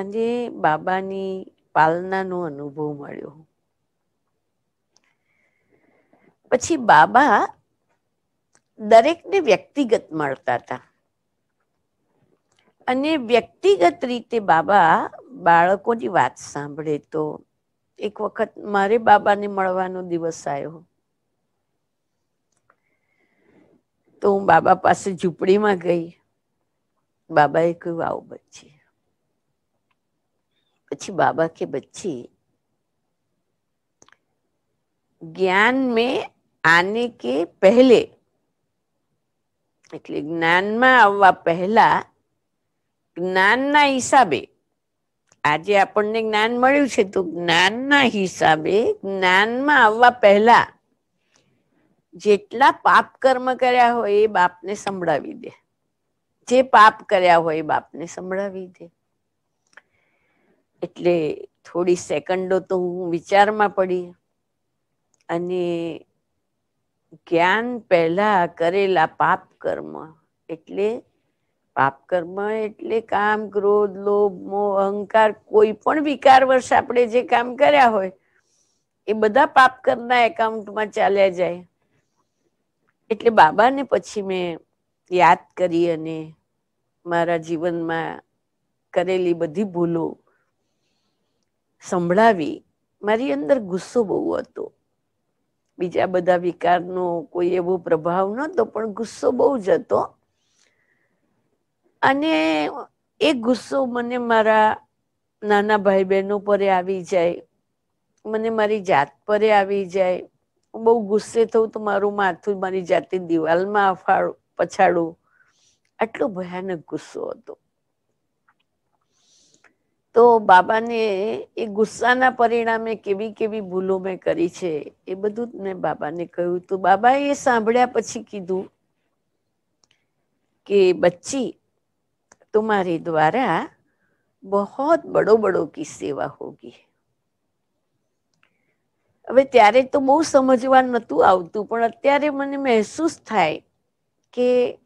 અને બાબાની પાલનાનો અનુભવ મળ્યો પછી બાબા દરેકને વ્યક્તિગત મળતા હતા અને વ્યક્તિગત રીતે બાબા બાળકોની વાત સાંભળે તો એક વખત મારે બાબાને મળવાનો દિવસ આવ્યો તો હું બાબા પાસે ઝૂંપડીમાં ગઈ બાબાએ કહ્યું આવો બચ્ચી પછી બાબા કે બચ્ચી જ્ઞાન में આને કે પહેલે એટલે જ્ઞાનમાં આવવા પહેલા જ્ઞાનના હિસાબે આજે આપણને જ્ઞાન મળ્યું છે તો જ્ઞાનના હિસાબે જ્ઞાનમાં આવવા પહેલા જેટલા પાપ કર્મ કર્યા હોય એ બાપને સંભળાવી દે જે પાપ કર્યા હોય બાપને સંભળાવી દે એટલે થોડી સેકન્ડો તો હું વિચારમાં પડી અને જ્ઞાન પહેલા કરેલા પાપ કર્મ એટલે પાપ કર્મ એટલે કામ ક્રોધ લોભ મોહ અહંકાર કોઈ પણ વિકાર વર્ષ આપણે જે કામ કર્યા હોય એ બધા પાપ કરના એકાઉન્ટમાં ચાલ્યા જાય એટલે બાબાને પછી મેં યાદ કરી અને મારા જીવનમાં કરેલી બધી ભૂલો સંભળાવી મારી અંદર ગુસ્સો બહુ હતો બીજા બધા વિકારનો કોઈ એવો પ્રભાવ નહોતો પણ ગુસ્સો બહુ જ હતો અને એ ગુસ્સો મને મારા નાના ભાઈ બહેનો પર આવી જાય મને મારી જાત પર આવી જાય હું બહુ ગુસ્સે થઉં તો મારું માથું મારી જાતે દિવાલમાં અફાળું પછાડું આટલો ભયાનક ગુસ્સો હતો તો બાબાને એ ગુસ્સાના પરિણામે કેવી કેવી ભૂલો મેં કરી છે એ બધું જ મેં બાબાને કહ્યું તો બાબાએ એ સાંભળ્યા પછી કીધું કે બચ્ચી તમારી દ્વારા बहुत બડો બડો કી સેવા હોગી હવે ત્યારે તો બહુ સમજવા નહોતું આવતું પણ અત્યારે મને મહેસૂસ થાય કે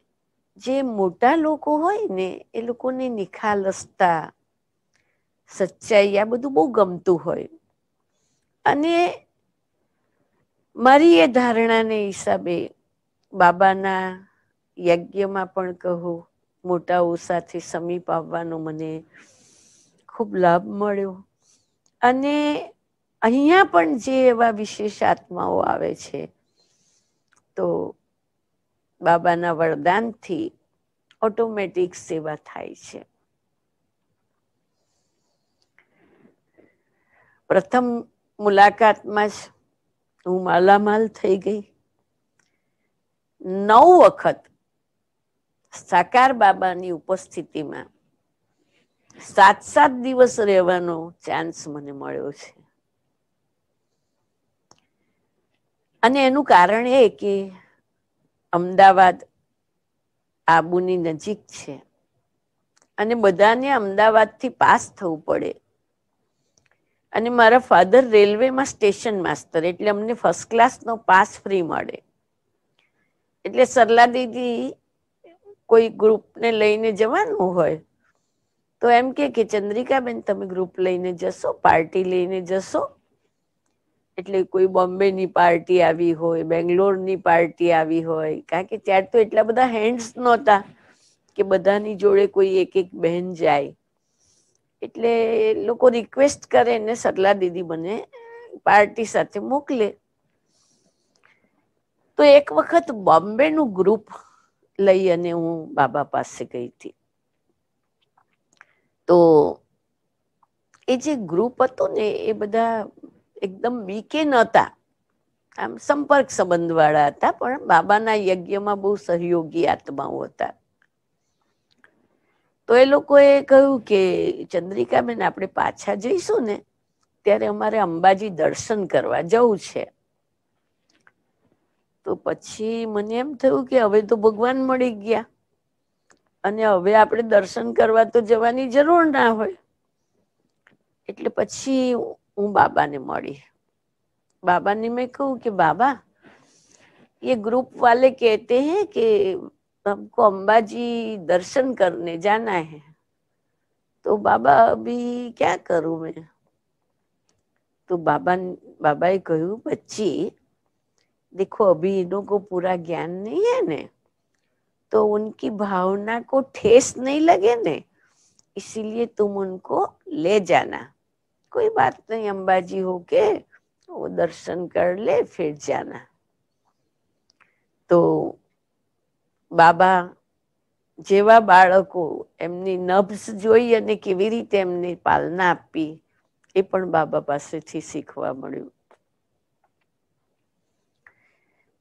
જે મોટા લોકો હોય ને એ લોકોને નિખાલસતા સચ્ચાઈ આ બધું બહુ ગમતું હોય અને મારી એ ધારણાને હિસાબે બાબાના યજ્ઞમાં પણ કહું મોટાઓ સાથે સમીપ આવવાનો મને ખૂબ લાભ મળ્યો અને અહીંયા પણ જે એવા વિશેષ આત્માઓ આવે છે તો બાબાના વરદાનથી ઓટોમેટિક સેવા થાય છે પ્રથમ મુલાકાતમાં જ હું માલામાલ થઈ ગઈ નવ વખત સાકાર બાબાની ઉપસ્થિતિમાં સાત સાત દિવસ રહેવાનો ચાન્સ મને મળ્યો છે અને એનું કારણ એ કે અમદાવાદ આબુની નજીક છે અને બધાને અમદાવાદથી પાસ થવું પડે અને મારા ફાધર રેલવેમાં સ્ટેશન માસ્તર એટલે અમને ફર્સ્ટ ક્લાસનો પાસ ફ્રી મળે એટલે સરલા દીદી કોઈ ગ્રુપને લઈને જવાનું હોય તો એમ કે ચંદ્રિકાબેન તમે ગ્રુપ લઈને જશો પાર્ટી લઈને જશો એટલે કોઈ બોમ્બેની પાર્ટી આવી હોય બેંગ્લોરની પાર્ટી આવી હોય કારણ કે ત્યારે તો એટલા બધા હેન્ડ્સ નહોતા કે બધાની જોડે કોઈ એક એક બહેન જાય એટલે લોકો રિક્વેસ્ટ કરે ને સરલા દીદી મને પાર્ટી સાથે મોકલે તો એક વખત બોમ્બે નું ગ્રુપ લઈ અને હું બાબા પાસે ગઈ હતી તો એ જે ગ્રુપ હતો ને એ બધા એકદમ વીકે નહોતા આમ સંપર્ક સંબંધવાળા હતા પણ બાબાના યજ્ઞમાં બહુ સહયોગી આત્માઓ હતા તો એ લોકોએ કહ્યું કે ચંદ્રિકાબેન આપણે પાછા જઈશું ને ત્યારે અમારે અંબાજી દર્શન કરવા જવું છે તો પછી મને એમ થયું કે હવે તો ભગવાન મળી ગયા અને હવે આપણે દર્શન કરવા તો જવાની જરૂર ના હોય એટલે પછી बाबा ने બાબાને बाबा ने मैं કહું कि बाबा ये ग्रुप वाले कहते हैं कि हमको अम्बा जी दर्शन करने जाना है तो बाबा अभी क्या करूं मैं तो बाबा बाबाए कहू बच्ची देखो अभी इनों को पूरा ज्ञान नहीं है ने तो उनकी भावना को ठेस नहीं लगे ने इसीलिए तुम उनको ले जाना कोई बात नहीं अंबाजी होके वो दर्शन कर ले फिर जाना તો બાબા જેવા બાળકો એમની નબ્સ જોઈ અને કેવી રીતે એમને પાલના આપી એ પણ બાબા પાસેથી શીખવા મળ્યું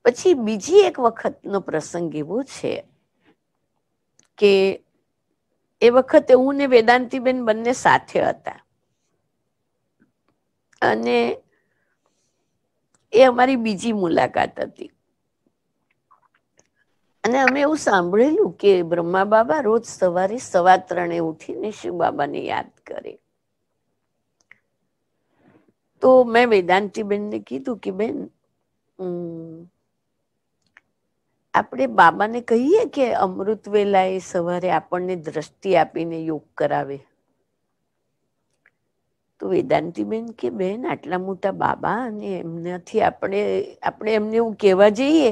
પછી બીજી એક વખતનો પ્રસંગ એવો છે કે એ વખતે હું ને વેદાંતિબેન બંને સાથે હતા અને એ અમારી બીજી મુલાકાત હતી અને અમે એવું સાંભળેલું કે બ્રહ્મા બાબા રોજ સવારે સવા ત્રણે ઉઠીને શિવ બાબાને યાદ કરે તો મેં વેદાંતીબેનને કીધું કે બેન આપણે બાબાને કહીએ કે અમૃત વેલા એ સવારે આપણને દ્રષ્ટિ આપીને યોગ કરાવે તો વેદાંતિબેન કે બેન આટલા મોટા બાબા અને એમનાથી આપણે આપણે એમને એવું કહેવા જઈએ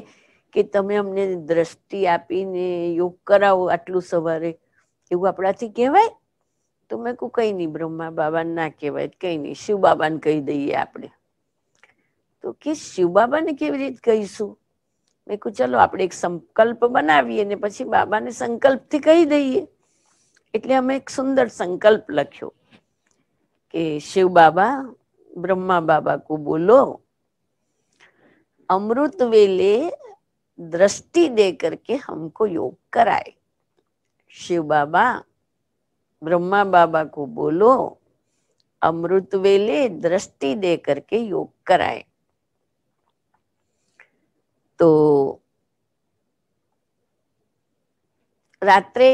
કે તમે અમને દ્રષ્ટિ આપીને યોગ કરાવો આટલું સવારે એવું આપણાથી કહેવાય તો મેં કહું કંઈ નહીં બ્રહ્મા બાબાને ના કહેવાય કંઈ નહીં શિવ બાબાને કહી દઈએ આપણે તો કે શિવ બાબાને કેવી રીતે કહીશું મેં કહું ચલો આપણે એક સંકલ્પ બનાવીએ ને પછી બાબાને સંકલ્પથી કહી દઈએ એટલે અમે એક સુંદર સંકલ્પ લખ્યો कि शिव बाबा ब्रह्मा बाबा को बोलो अमृत वेले दृष्टि दे करके हमको योग कराए शिव बाबा ब्रह्मा बाबा को बोलो अमृत वेले दृष्टि दे करके योग कराए तो रात्रे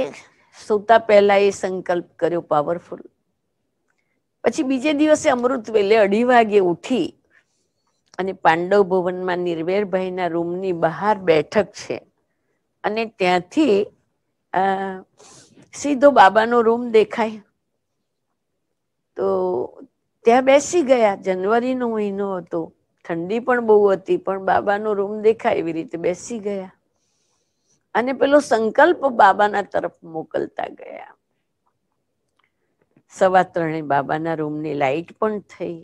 सोता पहला ये संकल्प करो पावरफुल પછી બીજે દિવસે અમૃત વેલે અઢી વાગે ઉઠી અને પાંડવ ભવનમાં નિર્વેરભાઈના રૂમની બહાર બેઠક છે અને ત્યાંથી સીધો બાબાનો રૂમ દેખાય તો ત્યાં બેસી ગયા જનવરીનો મહિનો હતો ઠંડી પણ બહુ હતી પણ બાબાનો રૂમ દેખાય એવી રીતે બેસી ગયા અને પેલો સંકલ્પ બાબાના તરફ મોકલતા ગયા સવા ત્રણે બાબાના રૂમની લાઈટ પણ થઈ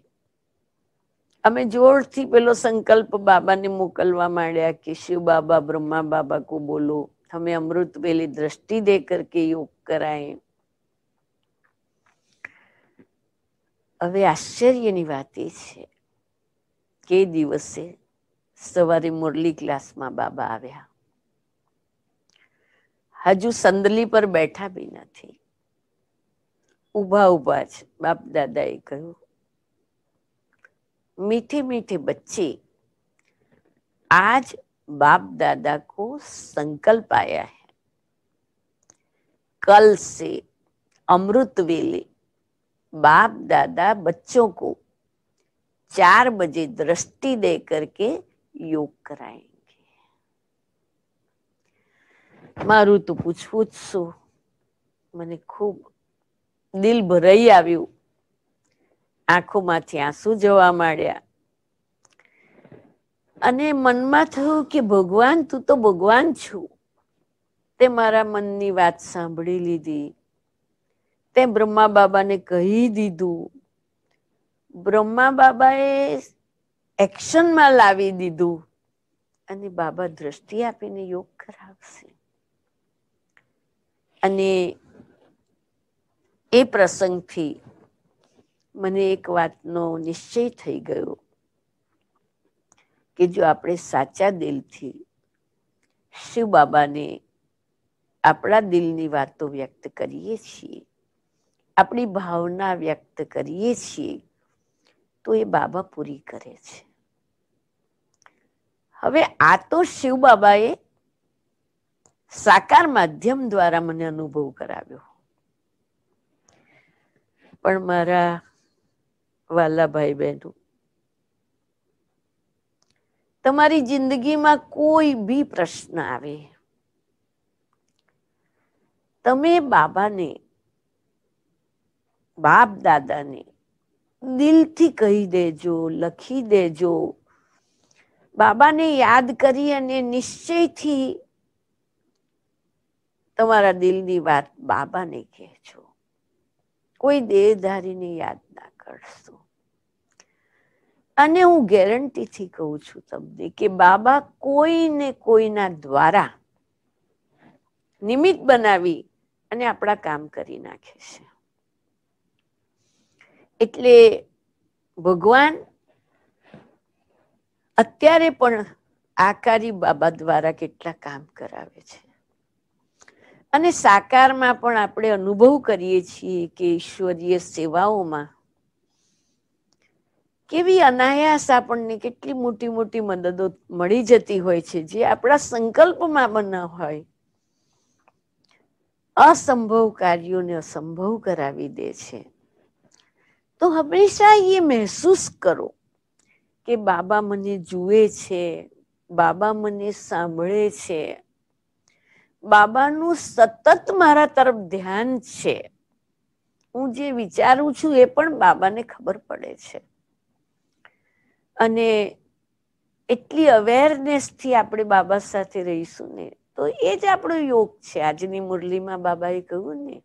અમે જોરથી પેલો સંકલ્પ બાબાને મોકલવા માંડ્યા કે શિવ બાબા બ્રહ્મા બાબા કો બોલો હમે અમૃત પેલી દ્રષ્ટિ દે કરકે યોગ કરાય હવે આશ્ચર્યની વાત એ છે કે દિવસે સવારે મુરલી ક્લાસમાં બાબા આવ્યા હજુ સંદલી પર બેઠા બી નથી ઊભા ઊભા જ બાપ દાદાએ કહ્યું मीठे मीठे बच्चे आज बाप दादा को संकल्प आया है कल से अमृत वेले बाप दादा बच्चों को चार बजे दृष्टि दे करके योग कराएंगे मारू तो पूछવું જ શું મને ખૂબ દિલ ભરાઈ આવ્યું આંખોમાંથી આંસુ જવા માંડ્યા અને મનમાં થયું કે ભગવાન તું તો ભગવાન છું તે મારા મનની વાત સાંભળી લીધી તે બ્રહ્મા બાબાને કહી દીધું બ્રહ્મા બાબાએ એક્શનમાં લાવી દીધું અને બાબા દ્રષ્ટિ આપીને યોગ કરાવશે અને એ પ્રસંગથી મને એક વાતનો નિશ્ચય થઈ ગયો કે જો આપણે સાચા દિલથી શિવ બાબાને આપણા દિલની વાતો વ્યક્ત કરીએ છીએ આપણી ભાવના વ્યક્ત કરીએ છીએ તો એ બાબા પૂરી કરે છે હવે આ તો શિવ બાબાએ સાકાર માધ્યમ દ્વારા મને અનુભવ કરાવ્યો પણ મારા વાલા ભાઈ બહેનો તમારી જિંદગીમાં કોઈ બી પ્રશ્ન આવે તમે બાબાને બાપ દાદાને દિલથી કહી દેજો લખી દેજો બાબાને યાદ કરી અને નિશ્ચયથી તમારા દિલની વાત બાબાને કહેજો કોઈ દેહધારીને યાદ ના કરશો અને હું ગેરંટીથી કહું છું તમને કે બાબા કોઈને કોઈના દ્વારા નિમિત્ત બનાવી અને આપણા કામ કરી નાખે છે એટલે ભગવાન અત્યારે પણ આકારી બાબા દ્વારા કેટલા કામ કરાવે છે અને સાકારમાં પણ આપણે અનુભવ કરીએ છીએ કે ઈશ્વરીય સેવાઓમાં કેવી અનાયાસ આપણને કેટલી મોટી મોટી મદદો મળી જતી હોય છે જે આપણા સંકલ્પમાં પણ ન હોય અસંભવ કાર્યોને અસંભવ કરાવી દે છે તો હંમેશા એ મહેસૂસ કરો કે બાબા મને જુએ છે બાબા મને સાંભળે છે બાબાનું સતત મારા તરફ ધ્યાન છે હું જે વિચારું છું એ પણ બાબાને ખબર પડે છે અને એટલી અવેરનેસથી આપણે બાબા સાથે રહીશું ને તો એ જ આપણો યોગ છે આજની મુરલીમાં બાબાએ કહ્યું ને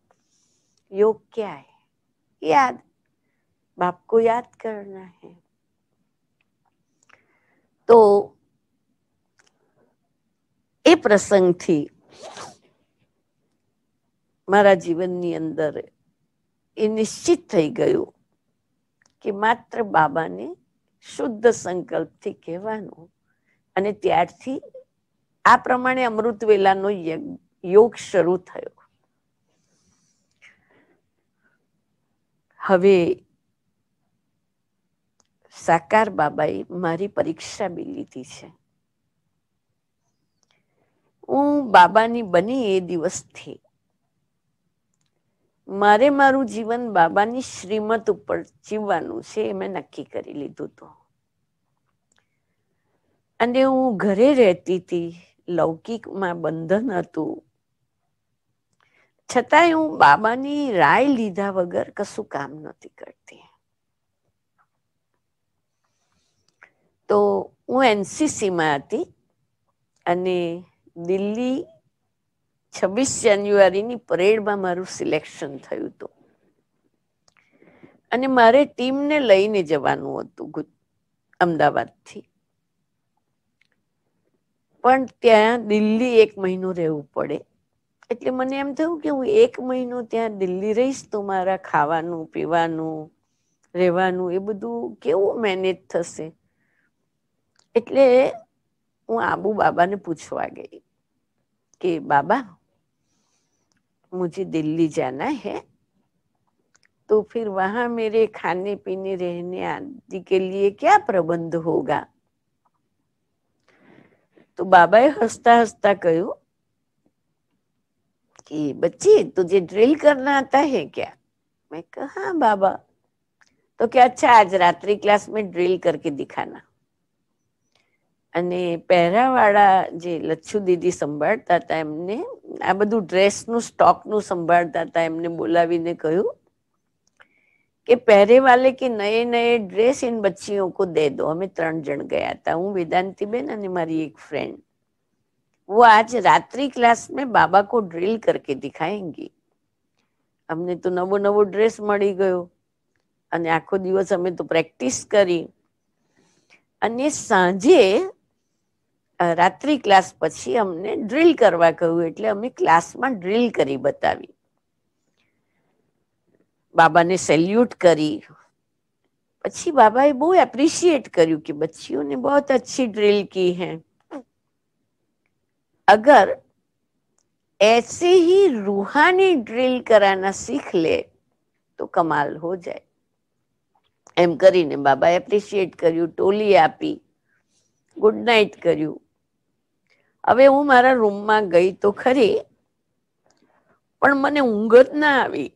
યોગ ક્યાં હે યાદ બાપ કો યાદ કરના હે તો એ પ્રસંગથી મારા જીવનની અંદર એ નિશ્ચિત થઈ ગયું કે માત્ર બાબાને શુદ્ધ સંકલ્પથી કહેવાનું અને ત્યારથી આ પ્રમાણે અમૃત વેલાનો યોગ શરૂ થયો હવે સાકાર બાબાએ મારી પરીક્ષા બી લીધી છે હું બાબાની બની એ દિવસથી મારે મારું જીવન બાબાની શ્રીમત ઉપર જીવવાનું છે એ મેં નક્કી કરી લીધું હતું અને હું ઘરે રહેતી હતી લૌકિકમાં બંધન હતું છતાંય હું બાબાની રાય લીધા વગર કશું કામ નથી કરતી તો હું એનસીસીમાં હતી અને દિલ્હી છવ્વીસ જાન્યુઆરીની પરેડમાં મારું સિલેક્શન થયું હતું અને મારે ટીમને લઈને જવાનું હતું અમદાવાદથી પણ ત્યાં દિલ્હી એક મહિનો રહેવું પડે એટલે મને એમ થયું કે હું એક મહિનો ત્યાં દિલ્હી રહીશ તો મારા ખાવાનું પીવાનું રહેવાનું એ બધું કેવું મેનેજ થશે એટલે હું આબુ બાબાને પૂછવા ગઈ कि बाबा मुझे दिल्ली जाना है तो फिर वहां मेरे खाने पीने रहने आदि के लिए क्या प्रबंध होगा तो बाबाએ હસતા હસતા કહ્યું કે બચ્ચી તુજે ડ્રિલ કરના આતા હે ક્યા મેં કહા બાબા તો કે અચ્છા આજ રાત્रि क्लास में ड्रिल करके दिखाना અને પેરેવાળા જી લચ્છુ દીદી સંભાળતા હતા એમને આ બધું ડ્રેસ નું સ્ટોક નું સંભાળતા હતા એમને બોલાવીને કહ્યું કે પેરેવાલે કે નય નય ડ્રેસ ઇન बच्चियों को दे दो અમે ત્રણ જણ ગયા હતા હું વિદાન્તી બેન અને મારી એક ફ્રેન્ડ વો આજ રાત્રી ક્લાસ મે બાબા કો ડ્રિલ કરકે બતાહેંગી અમને તો નવો નવો ડ્રેસ મળી ગયો અને આખો દિવસ અમે તો પ્રેક્ટિસ કરી અને સાંજે रात्रि क्लास પછી हमने ड्रिल करवा કર્યું એટલે અમે ક્લાસમાં ડ્રિલ કરી બતાવી બાબાને સેલ્યુટ કરી પછી બાબાએ બહુ એપ્રીશિયેટ કર્યું કે بچیوںને બહુત اچھی ડ્રિલ કરી છે અગર ऐसे ही રોહાની ડ્રિલ કરાના શીખ લે તો કમાલ હો જાય એમ કરીને બાબાએ એપ્રીશિયેટ કર્યું ટોલી આપી ગુડ નાઈટ કર્યું હવે હું મારા રૂમમાં ગઈ તો ખરી પણ મને ઊંઘ જ ના આવી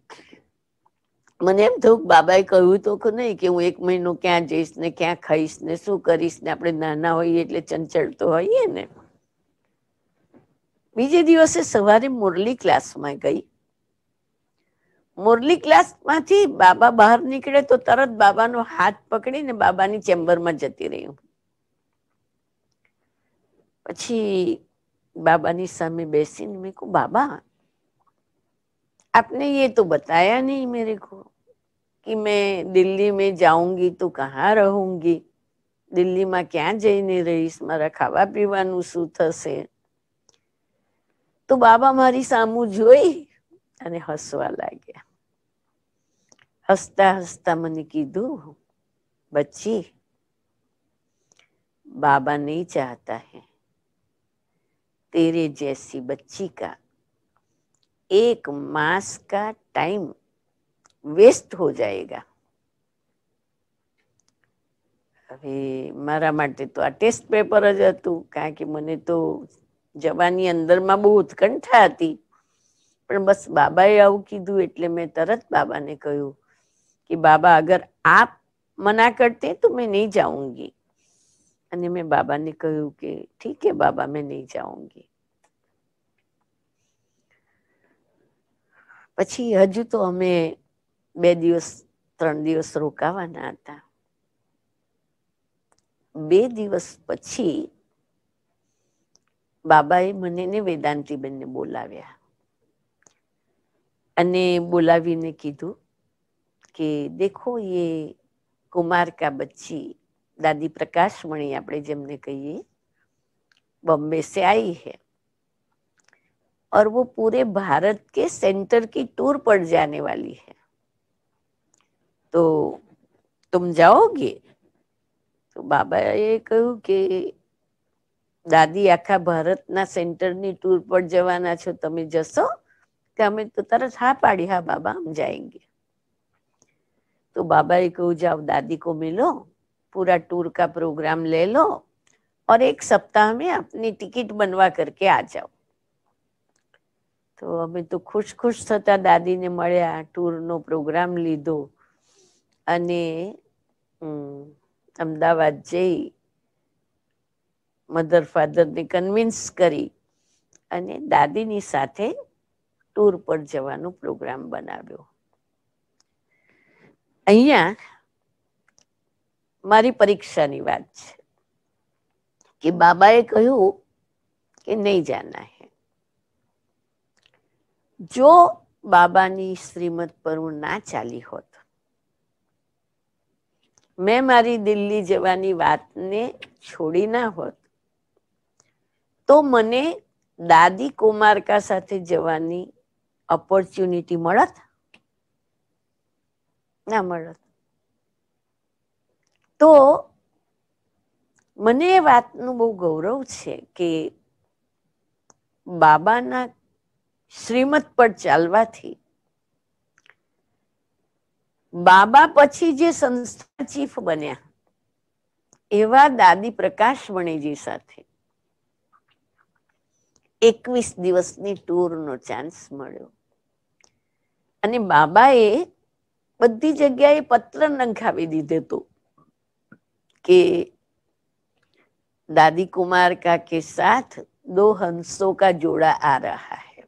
મને એમ થયું બાબાએ કહ્યું તો નહીં કે હું એક મહિનો ક્યાં જઈશ ને ક્યાં ખાઈશ ને શું કરીશ ને આપણે નાના હોઈએ એટલે ચંચળ તો હોઈએ ને બીજે દિવસે સવારે મુરલી ક્લાસમાં ગઈ મુરલી ક્લાસમાંથી બાબા બહાર નીકળે તો તરત બાબાનો હાથ પકડીને બાબાની ચેમ્બરમાં જતી રહી હું પછી બાબાની સામે બેસીને મેં કહું બાબા आपने ये तो बताया नहीं मेरे को कि मैं दिल्ली में जाऊंगी तो कहाँ रहूंगी દિલ્હીમાં ક્યાં જઈને રહીશ મારા ખાવા પીવાનું શું થશે તો બાબા મારી સામું જોઈ અને હસવા લાગ્યા હસતા હસતા મને કીધું બચ્ચી બાબા નહીં ચાહતા હે तेरे जैसी बच्ची का एक मास का टाइम वेस्ट हो જાયેગા હવે મારા માટે તો આ ટેસ્ટ પેપર જ હતું કારણ કે મને તો જવાની અંદરમાં બહુ ઉત્કંઠા હતી પણ બસ બાબાએ આવું કીધું એટલે મેં તરત બાબાને કહ્યું કે બાબા અગર આપ મના કરતે તો મેં નહીં જાઉંગી અને મેં બાબાને કહ્યું કે ઠીક હે બાબા મેં નહીં જાઉંગી પછી હજુ તો અમે બે દિવસ ત્રણ દિવસ રોકાવાના હતા બે દિવસ પછી બાબાએ મને ને વેદાંતિબેનને બોલાવ્યા અને બોલાવીને કીધું કે દેખો એ કુમાર કા બચ્ચી दादी प्रकाश मणि अपने जमने कही बॉम्बे से आई है और वो पूरे भारत के सेंटर की टूर पर जाने वाली है तो तुम जाओगे तो बाबा ये कहू के दादी आखा भारत ना सेंटर नी टूर पर जवाना छो तमे जसो કે અમે તો हा હા પાડી હા બાબા જાયંગે તો બાબા એ કહું જાઓ દાદી કો મિલો पूरा टूर का प्रोग्राम ले लो और एक सप्ताह में अपनी टिकट बनवा करके आ जाओ તો અમે તો ખુશ ખુશ થતા દાદીને મળ્યા નો પ્રોગ્રામ લીધો અને અમદાવાદ જઈ મધર ફાધર ફાધરને કન્વિન્સ કરી અને દાદીની સાથે ટૂર પર જવાનો પ્રોગ્રામ બનાવ્યો અહીંયા મારી પરીક્ષાની વાત છે કે બાબાએ કહ્યું કે નહીં જાના હે જો બાબાની શ્રીમત પર હું ના ચાલી હોત મેં મારી દિલ્હી જવાની વાતને છોડી ના હોત તો મને દાદી કુમારકા સાથે જવાની ઓપોર્ચ્યુનિટી મળત ના મળત તો મને એ વાતનું બહુ ગૌરવ છે કે બાબાના શ્રીમત પર ચાલવાથી બાબા પછી જે સંસ્થા ચીફ બન્યા એવા દાદી પ્રકાશ વણીજી સાથે એકવીસ દિવસની ટૂરનો ચાન્સ મળ્યો અને બાબાએ બધી જગ્યાએ પત્ર નંખાવી દીધે હતું कि दादी कुमार का के साथ दो हंसों का जोड़ा आ रहा है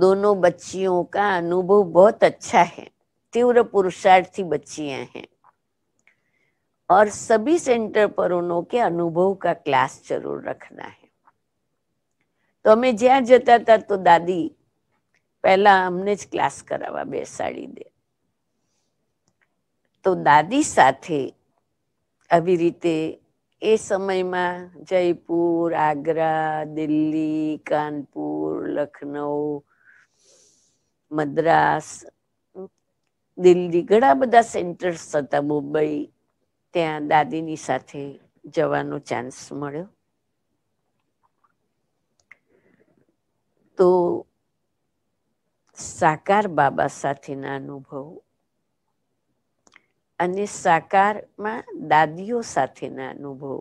दोनों बच्चियों का अनुभव बहुत अच्छा है तीव्र पुरुषार्थी बच्चियां हैं और सभी सेंटर पर के अनुभव का क्लास जरूर रखना है तो हमें ज्या जता था तो दादी पहला हमने क्लास करावा बेसाड़ी दे તો દાદી સાથે આવી રીતે એ સમયમાં જયપુર આગ્રા દિલ્હી કાનપુર લખનઉ મદ્રાસ દિલ્હી ઘણા બધા સેન્ટર્સ હતા મુંબઈ ત્યાં દાદીની સાથે જવાનો ચાન્સ મળ્યો તો સાકાર બાબા સાથેના અનુભવ અને સાકારમાં દાદીઓ સાથેના અનુભવ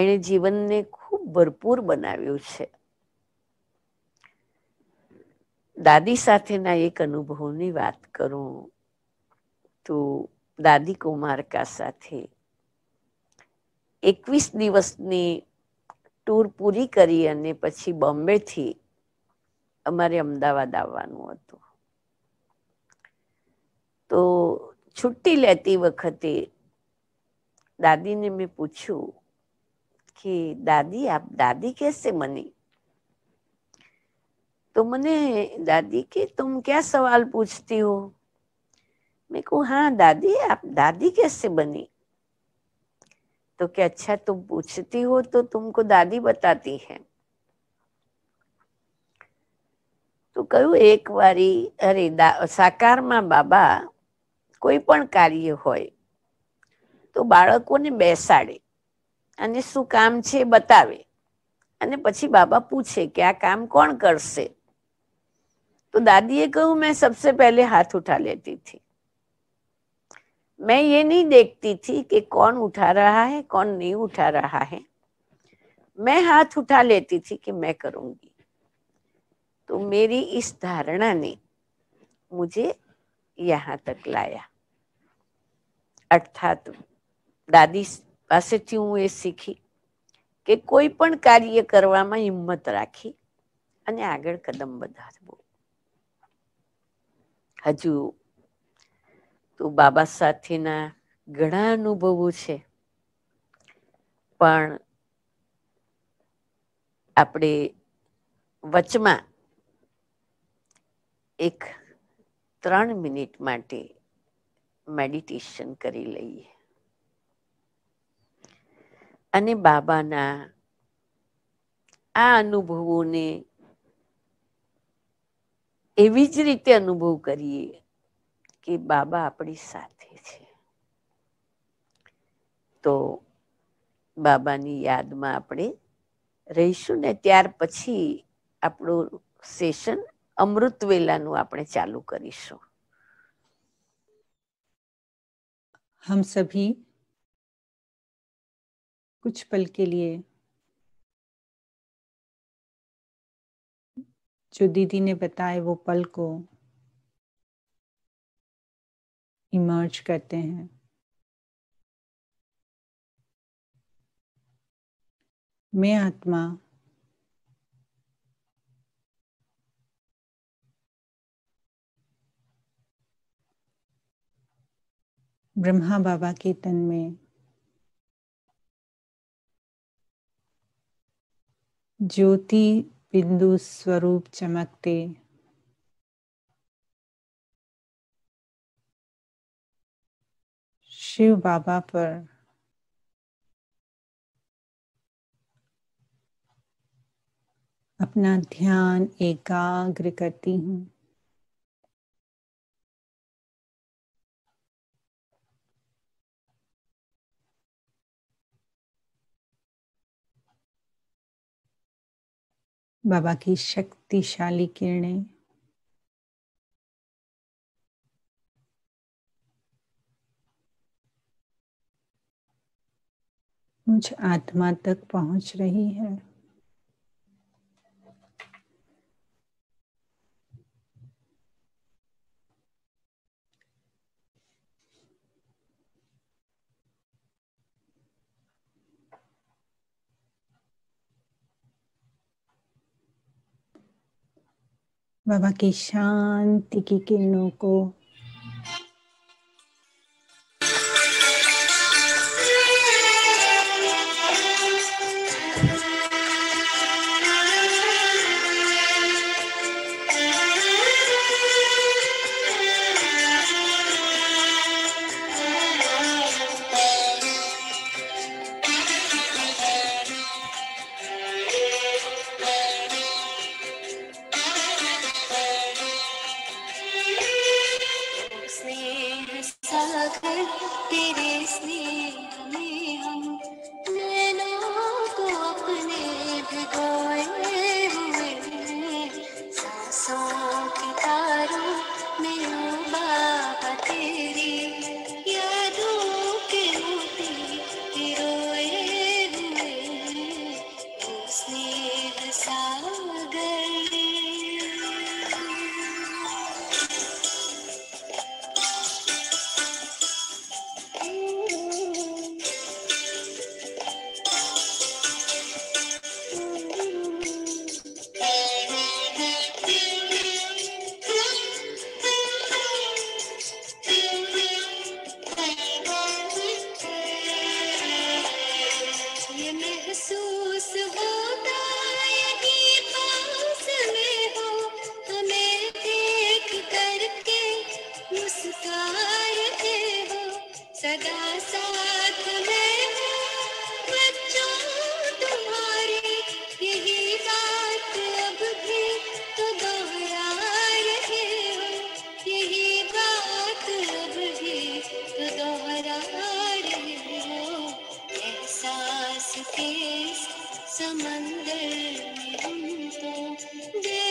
એણે જીવનને ખૂબ ભરપૂર બનાવ્યું છે દાદી સાથેના એક અનુભવની વાત કરું તો દાદી કુમારકા સાથે એકવીસ દિવસની ટૂર પૂરી કરી અને પછી બોમ્બેથી અમારે અમદાવાદ આવવાનું હતું તો लेती લેતી दादी ने मैं पूछू कि दादी आप दादी कैसे बनी तो मैंने दादी के तुम क्या सवाल पूछती हो मैं कहूँ हाँ दादी आप दादी कैसे बनी तो क्या अच्छा तुम पूछती हो तो तुमको दादी बताती है तो कहू एक बारी अरे साकार मा बाबा कोई પણ हो तो તો બાળકોને બેસાડે અને बतावे કામ છે पूछे कि आ काम પૂછે કે तो दादीए कहू मैं सबसे पहले हाथ उठा लेती थी मैं ये नहीं देखती थी कि कौन उठा रहा है कौन नहीं उठा रहा है मैं हाथ उठा लेती थी कि मैं करूंगी तो मेरी इस धारणा ने मुझे यहां तक लाया અર્થાત દાદી પાસેથી હું એ શીખી કે કોઈ પણ કાર્ય કરવામાં હિંમત રાખી અને આગળ કદમ વધારવો હજુ તું બાબા સાથેના ઘણા અનુભવો છે પણ આપણે વચમાં એક ત્રણ મિનિટ માટે મેડિટેશન કરી લઈએ અને બાબાના આ અનુભવોને એવી જ રીતે અનુભવ કરીએ કે બાબા આપણી સાથે છે તો બાબાની યાદમાં આપણે રહીશું ને ત્યાર પછી આપણું સેશન અમૃત વેલાનું આપણે ચાલુ કરીશું हम सभी कुछ पल के लिए जो दीदी ने बताए वो पल को इमर्ज करते हैं मैं आत्मा ब्रह्मा बाबा के तन में ज्योति बिंदु स्वरूप चमकते शिव बाबा पर अपना ध्यान एकाग्र करती हूँ बाबा की शक्तिशाली किरणें मुझ आत्मा तक पहुंच रही है बाबा की शांति की किरणों को समंदर में हम तो दे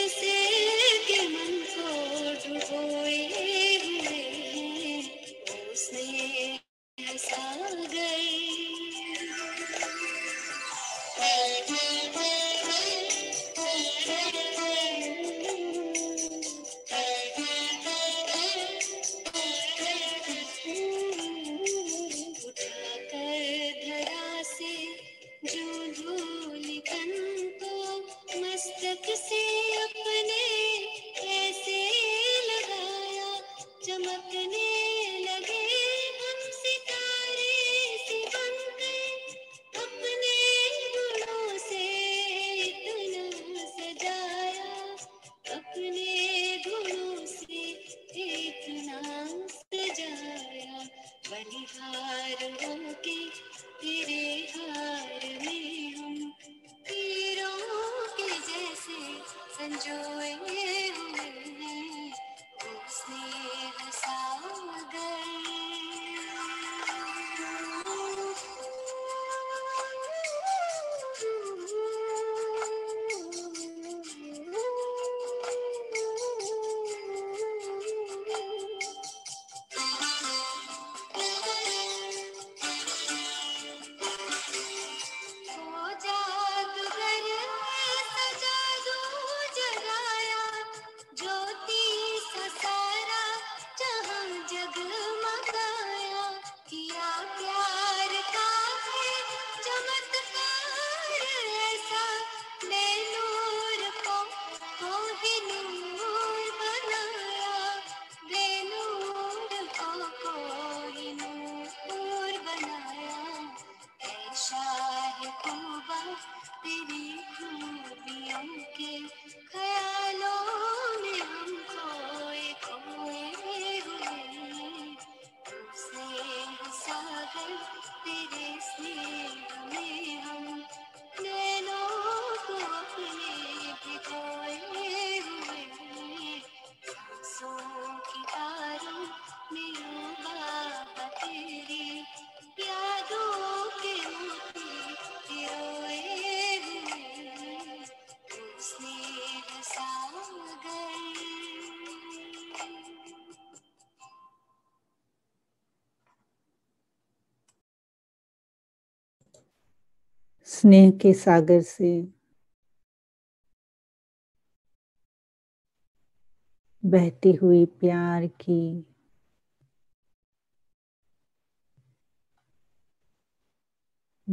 स्नेह के सागर से बहती हुई प्यार की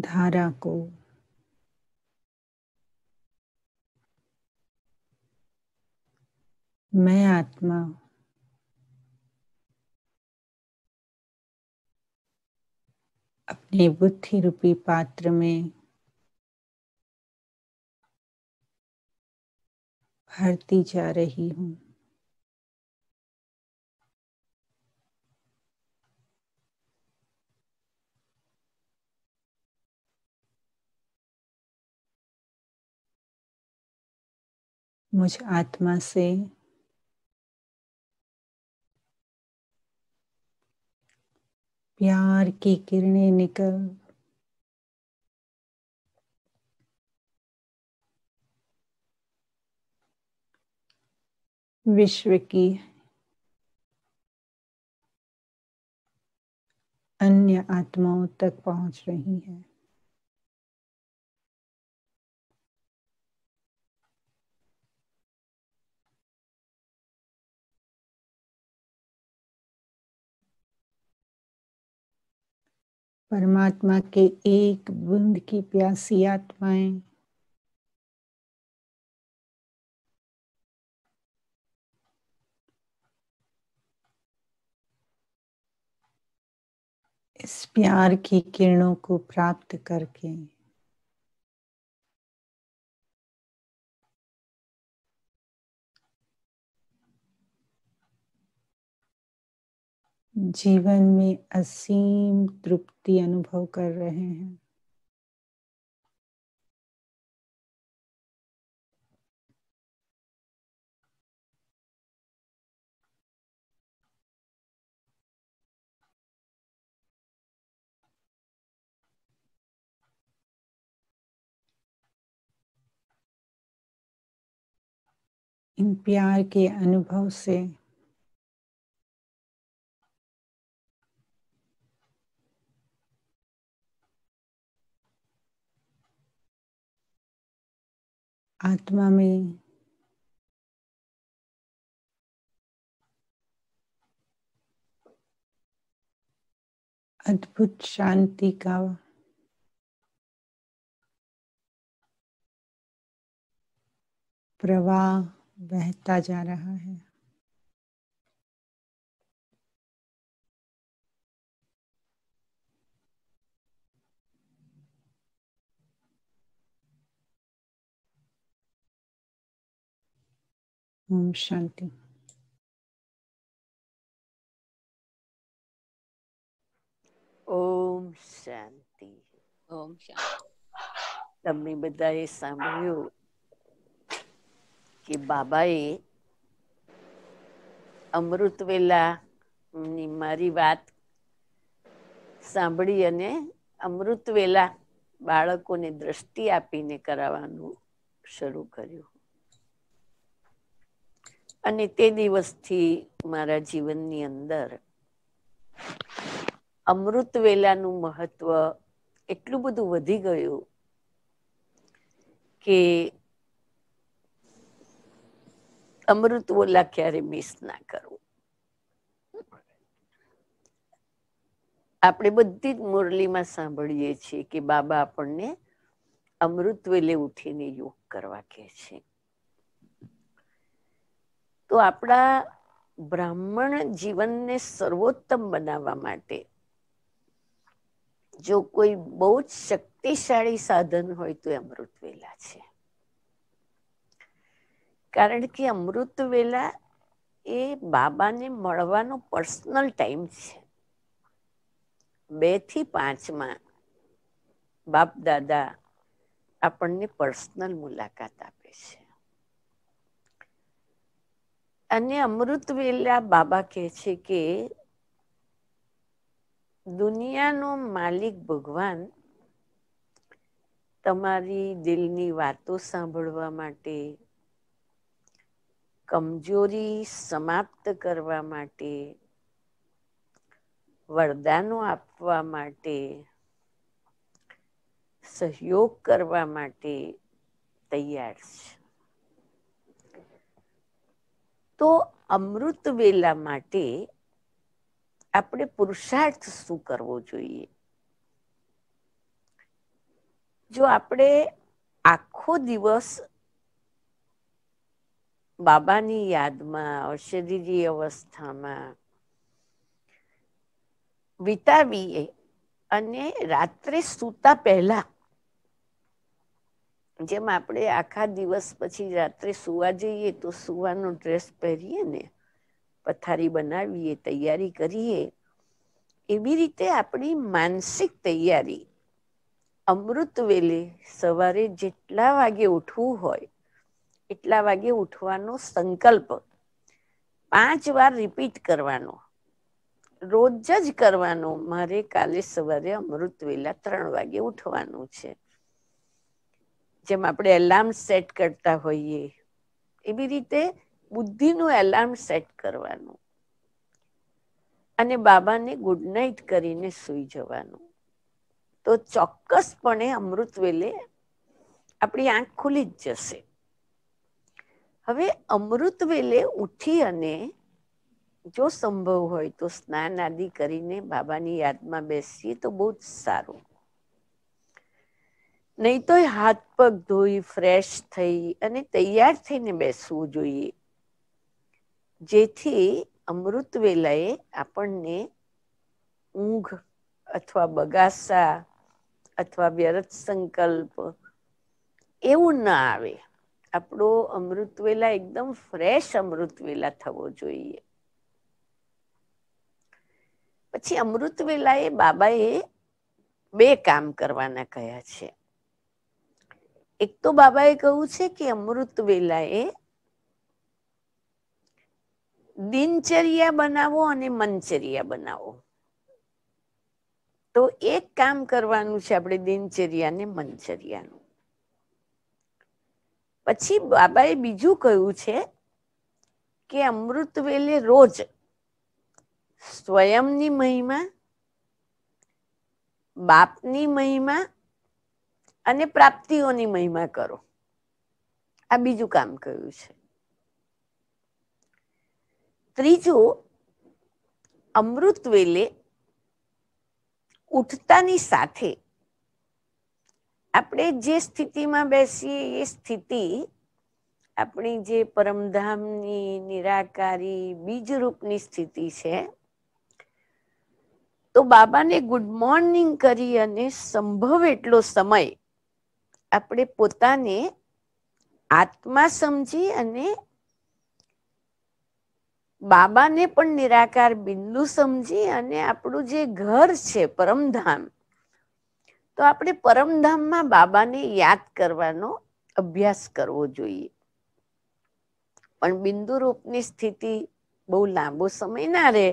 धारा को मैं आत्मा अपने बुद्धि रूपी पात्र में भरती जा रही हूँ मुझ आत्मा से प्यार की किरणें निकल विश्व की अन्य आत्माओं तक पहुंच रही है परमात्मा के एक बूंद की प्यासी आत्माएं इस प्यार की किरणों को प्राप्त करके जीवन में असीम तृप्ति अनुभव कर रहे हैं इन प्यार के अनुभव से आत्मा में अद्भुत शांति का प्रवाह बहता जा रहा है ओम शांति ઓમ શાંતિ ઓમ શાંતિ તમને બધાએ સાંભળ્યું કે બાબાએ અમૃતવેલાની મારી વાત સાંભળી અને અમૃતવેલા બાળકોને દ્રષ્ટિ આપીને કરાવવાનું શરૂ કર્યું અને તે દિવસથી મારા જીવનની અંદર અમૃત વેલાનું મહત્વ એટલું બધું વધી ગયું કે અમૃત ઓલા ક્યારે મિસ ના કરવું આપણે બધી જ મુરલીમાં સાંભળીએ છીએ કે બાબા આપણને અમૃત વેલે ઉઠીને યોગ કરવા કે છે તો આપણા બ્રાહ્મણ જીવનને સર્વોત્તમ બનાવવા માટે જો કોઈ બહુ જ શક્તિશાળી સાધન હોય તો અમૃત વેલા છે કારણ કે અમૃત વેલા એ બાબાને મળવાનો પર્સનલ ટાઈમ છે બે થી પાંચમાં બાપ દાદા આપણને પર્સનલ મુલાકાત આપે છે અને અમૃત વેલા બાબા કહે છે કે દુનિયાનો માલિક ભગવાન તમારી દિલની વાતો સાંભળવા માટે કમજોરી સમાપ્ત કરવા માટે વરદાનો આપવા માટે સહયોગ કરવા માટે તૈયાર છે તો અમૃત વેલા માટે આપણે પુરુષાર્થ શું કરવો જોઈએ જો આપણે આખો દિવસ બાબાની યાદમાં ઔષધિજી અવસ્થામાં વિતાવીએ અને રાત્રે સૂતા પહેલા જેમ આપણે આખા દિવસ પછી રાત્રે સુવા જઈએ તો સુવાનો ડ્રેસ પહેરીએ ને પથારી બનાવીએ તૈયારી કરીએ એવી રીતે આપણી માનસિક તૈયારી અમૃત વેલે સવારે જેટલા વાગે ઉઠવું હોય એટલા વાગે ઉઠવાનો સંકલ્પ પાંચ વાર રિપીટ કરવાનો રોજ જ કરવાનો મારે કાલે સવારે અમૃત વેલા ત્રણ વાગે ઉઠવાનું છે જેમ આપણે એલાર્મ સેટ કરતા હોઈએ એવી રીતે બુદ્ધિનું એલાર્મ સેટ કરવાનું અને બાબાને ગુડ નાઇટ કરીને સુઈ જવાનું તો ચોક્કસપણે અમૃત વેલે આપણી આંખ ખુલી જ જશે હવે અમૃત વેલે ઉઠી અને જો સંભવ હોય તો સ્નાન આદિ કરીને બાબાની યાદમાં બેસીએ તો બહુ જ સારું નહીં તો હાથ પગ ધોઈ ફ્રેશ થઈ અને તૈયાર થઈને બેસવું જોઈએ જેથી અમૃત વેલાએ આપણને ઊંઘ અથવા બગાસા અથવા વ્યરત સંકલ્પ એવું ના આવે આપણો અમૃતવેલા એકદમ ફ્રેશ અમૃતવેલા થવો જોઈએ પછી એ બાબાએ બે કામ કરવાના કહ્યા છે એક તો બાબાએ કહ્યું છે કે અમૃતવેલાએ દિનચર્યા બનાવો અને મનચર્યા બનાવો તો એક કામ કરવાનું છે આપણે દિનચર્યા ને મનચર્યાનું પછી બાબાએ બીજું કહ્યું છે કે અમૃત વેલે રોજ સ્વયંની મહિમા બાપની મહિમા અને પ્રાપ્તિઓની મહિમા કરો આ બીજું કામ કહ્યું છે ત્રીજું અમૃત વેલે ઉઠતાની સાથે આપણે જે સ્થિતિમાં બેસીએ એ સ્થિતિ આપણી જે પરમધામની નિરાકારી બીજ રૂપની સ્થિતિ છે તો બાબાને ગુડ મોર્નિંગ કરી અને સંભવ એટલો સમય આપણે પોતાને આત્મા સમજી અને બાબાને પણ નિરાકાર બિંદુ સમજી અને આપણું જે ઘર છે પરમધામ તો આપણે પરમધામમાં બાબાને યાદ કરવાનો અભ્યાસ કરવો જોઈએ પણ બિંદુ રૂપની સ્થિતિ બહુ લાંબો સમય ના રહે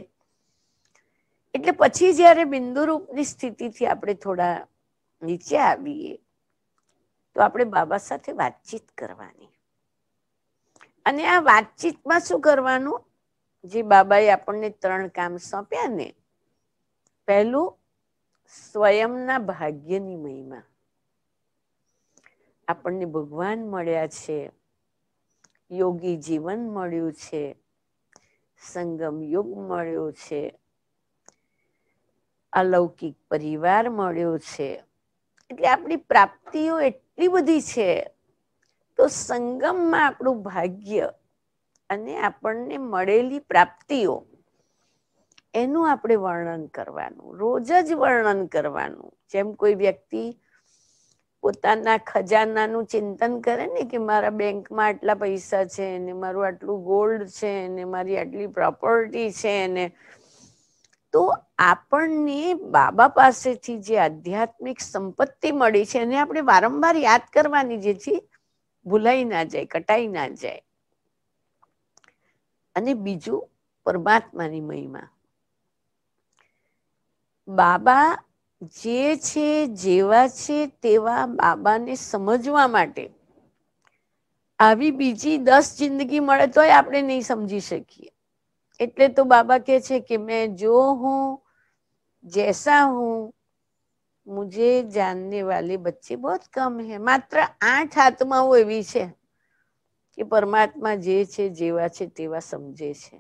એટલે પછી જ્યારે બિંદુ રૂપની સ્થિતિથી આપણે થોડા નીચે આવીએ તો આપણે બાબા સાથે વાતચીત કરવાની અને આ વાતચીતમાં શું કરવાનું જે બાબાએ આપણને ત્રણ કામ સોંપ્યા ને પહેલું સ્વયંના ભાગ્યની મહિમા આપણને ભગવાન મળ્યા છે યોગી જીવન મળ્યું છે સંગમ યુગ મળ્યો છે અલૌકિક પરિવાર મળ્યો છે એટલે આપણી પ્રાપ્તિઓ એટલી બધી છે તો સંગમમાં આપણું ભાગ્ય અને આપણને મળેલી પ્રાપ્તિઓ એનું આપણે વર્ણન કરવાનું રોજ જ વર્ણન કરવાનું જેમ કોઈ વ્યક્તિ પોતાના ખજાનાનું ચિંતન કરે ને કે મારા બેંકમાં આટલા પૈસા છે ને મારું આટલું ગોલ્ડ છે ને મારી આટલી પ્રોપર્ટી છે ને તો આપણને બાબા પાસેથી જે આધ્યાત્મિક સંપત્તિ મળી છે એને આપણે વારંવાર યાદ કરવાની જેથી ભૂલાઈ ના જાય કટાઈ ના જાય અને બીજું પરમાત્માની મહિમા બાબા જે છે જેવા છે તેવા બાબાને સમજવા માટે આવી બીજી દસ જિંદગી મળે તોય આપણે નહીં સમજી શકીએ એટલે તો બાબા કે છે કે મેં જો હું જૈસા હું મુજે જાનને વાલે બચ્ચે બહુત કમ હે માત્ર આઠ આત્માઓ એવી છે કે પરમાત્મા જે છે જેવા છે તેવા સમજે છે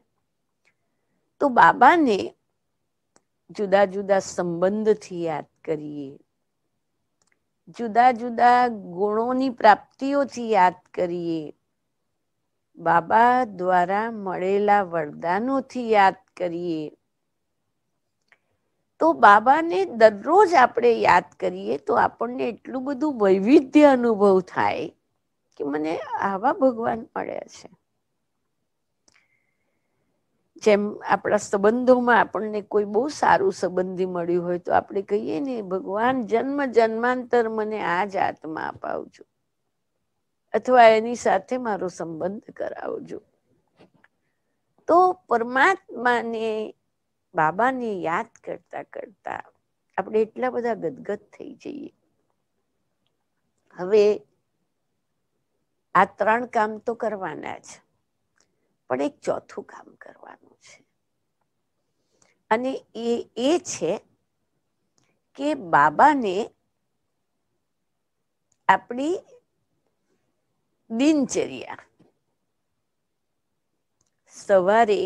તો બાબાને જુદા જુદા સંબંધથી યાદ કરીએ જુદા જુદા ગુણોની પ્રાપ્તિઓથી યાદ કરીએ બાબા દ્વારા મળેલા વરદાનોથી યાદ કરીએ તો બાબાને દરરોજ આપણે યાદ કરીએ તો આપણને એટલું બધું વૈવિધ્ય અનુભવ થાય કે મને આવા ભગવાન મળ્યા છે જેમ આપણા સંબંધોમાં આપણને કોઈ બહુ સારું સંબંધી મળ્યું હોય તો આપણે કહીએ ને ભગવાન જન્મ જન્માંતર મને આ જ આત્મા અપાવજો અથવા એની સાથે મારો સંબંધ કરાવજો તો પરમાત્માને બાબાને યાદ કરતા કરતા આપણે એટલા બધા ગદગદ થઈ જઈએ હવે આ ત્રણ કામ તો કરવાના જ પણ એક ચોથું કામ કરવાનું છે અને એ એ છે કે બાબાને આપણી દિનચર્યા સવારે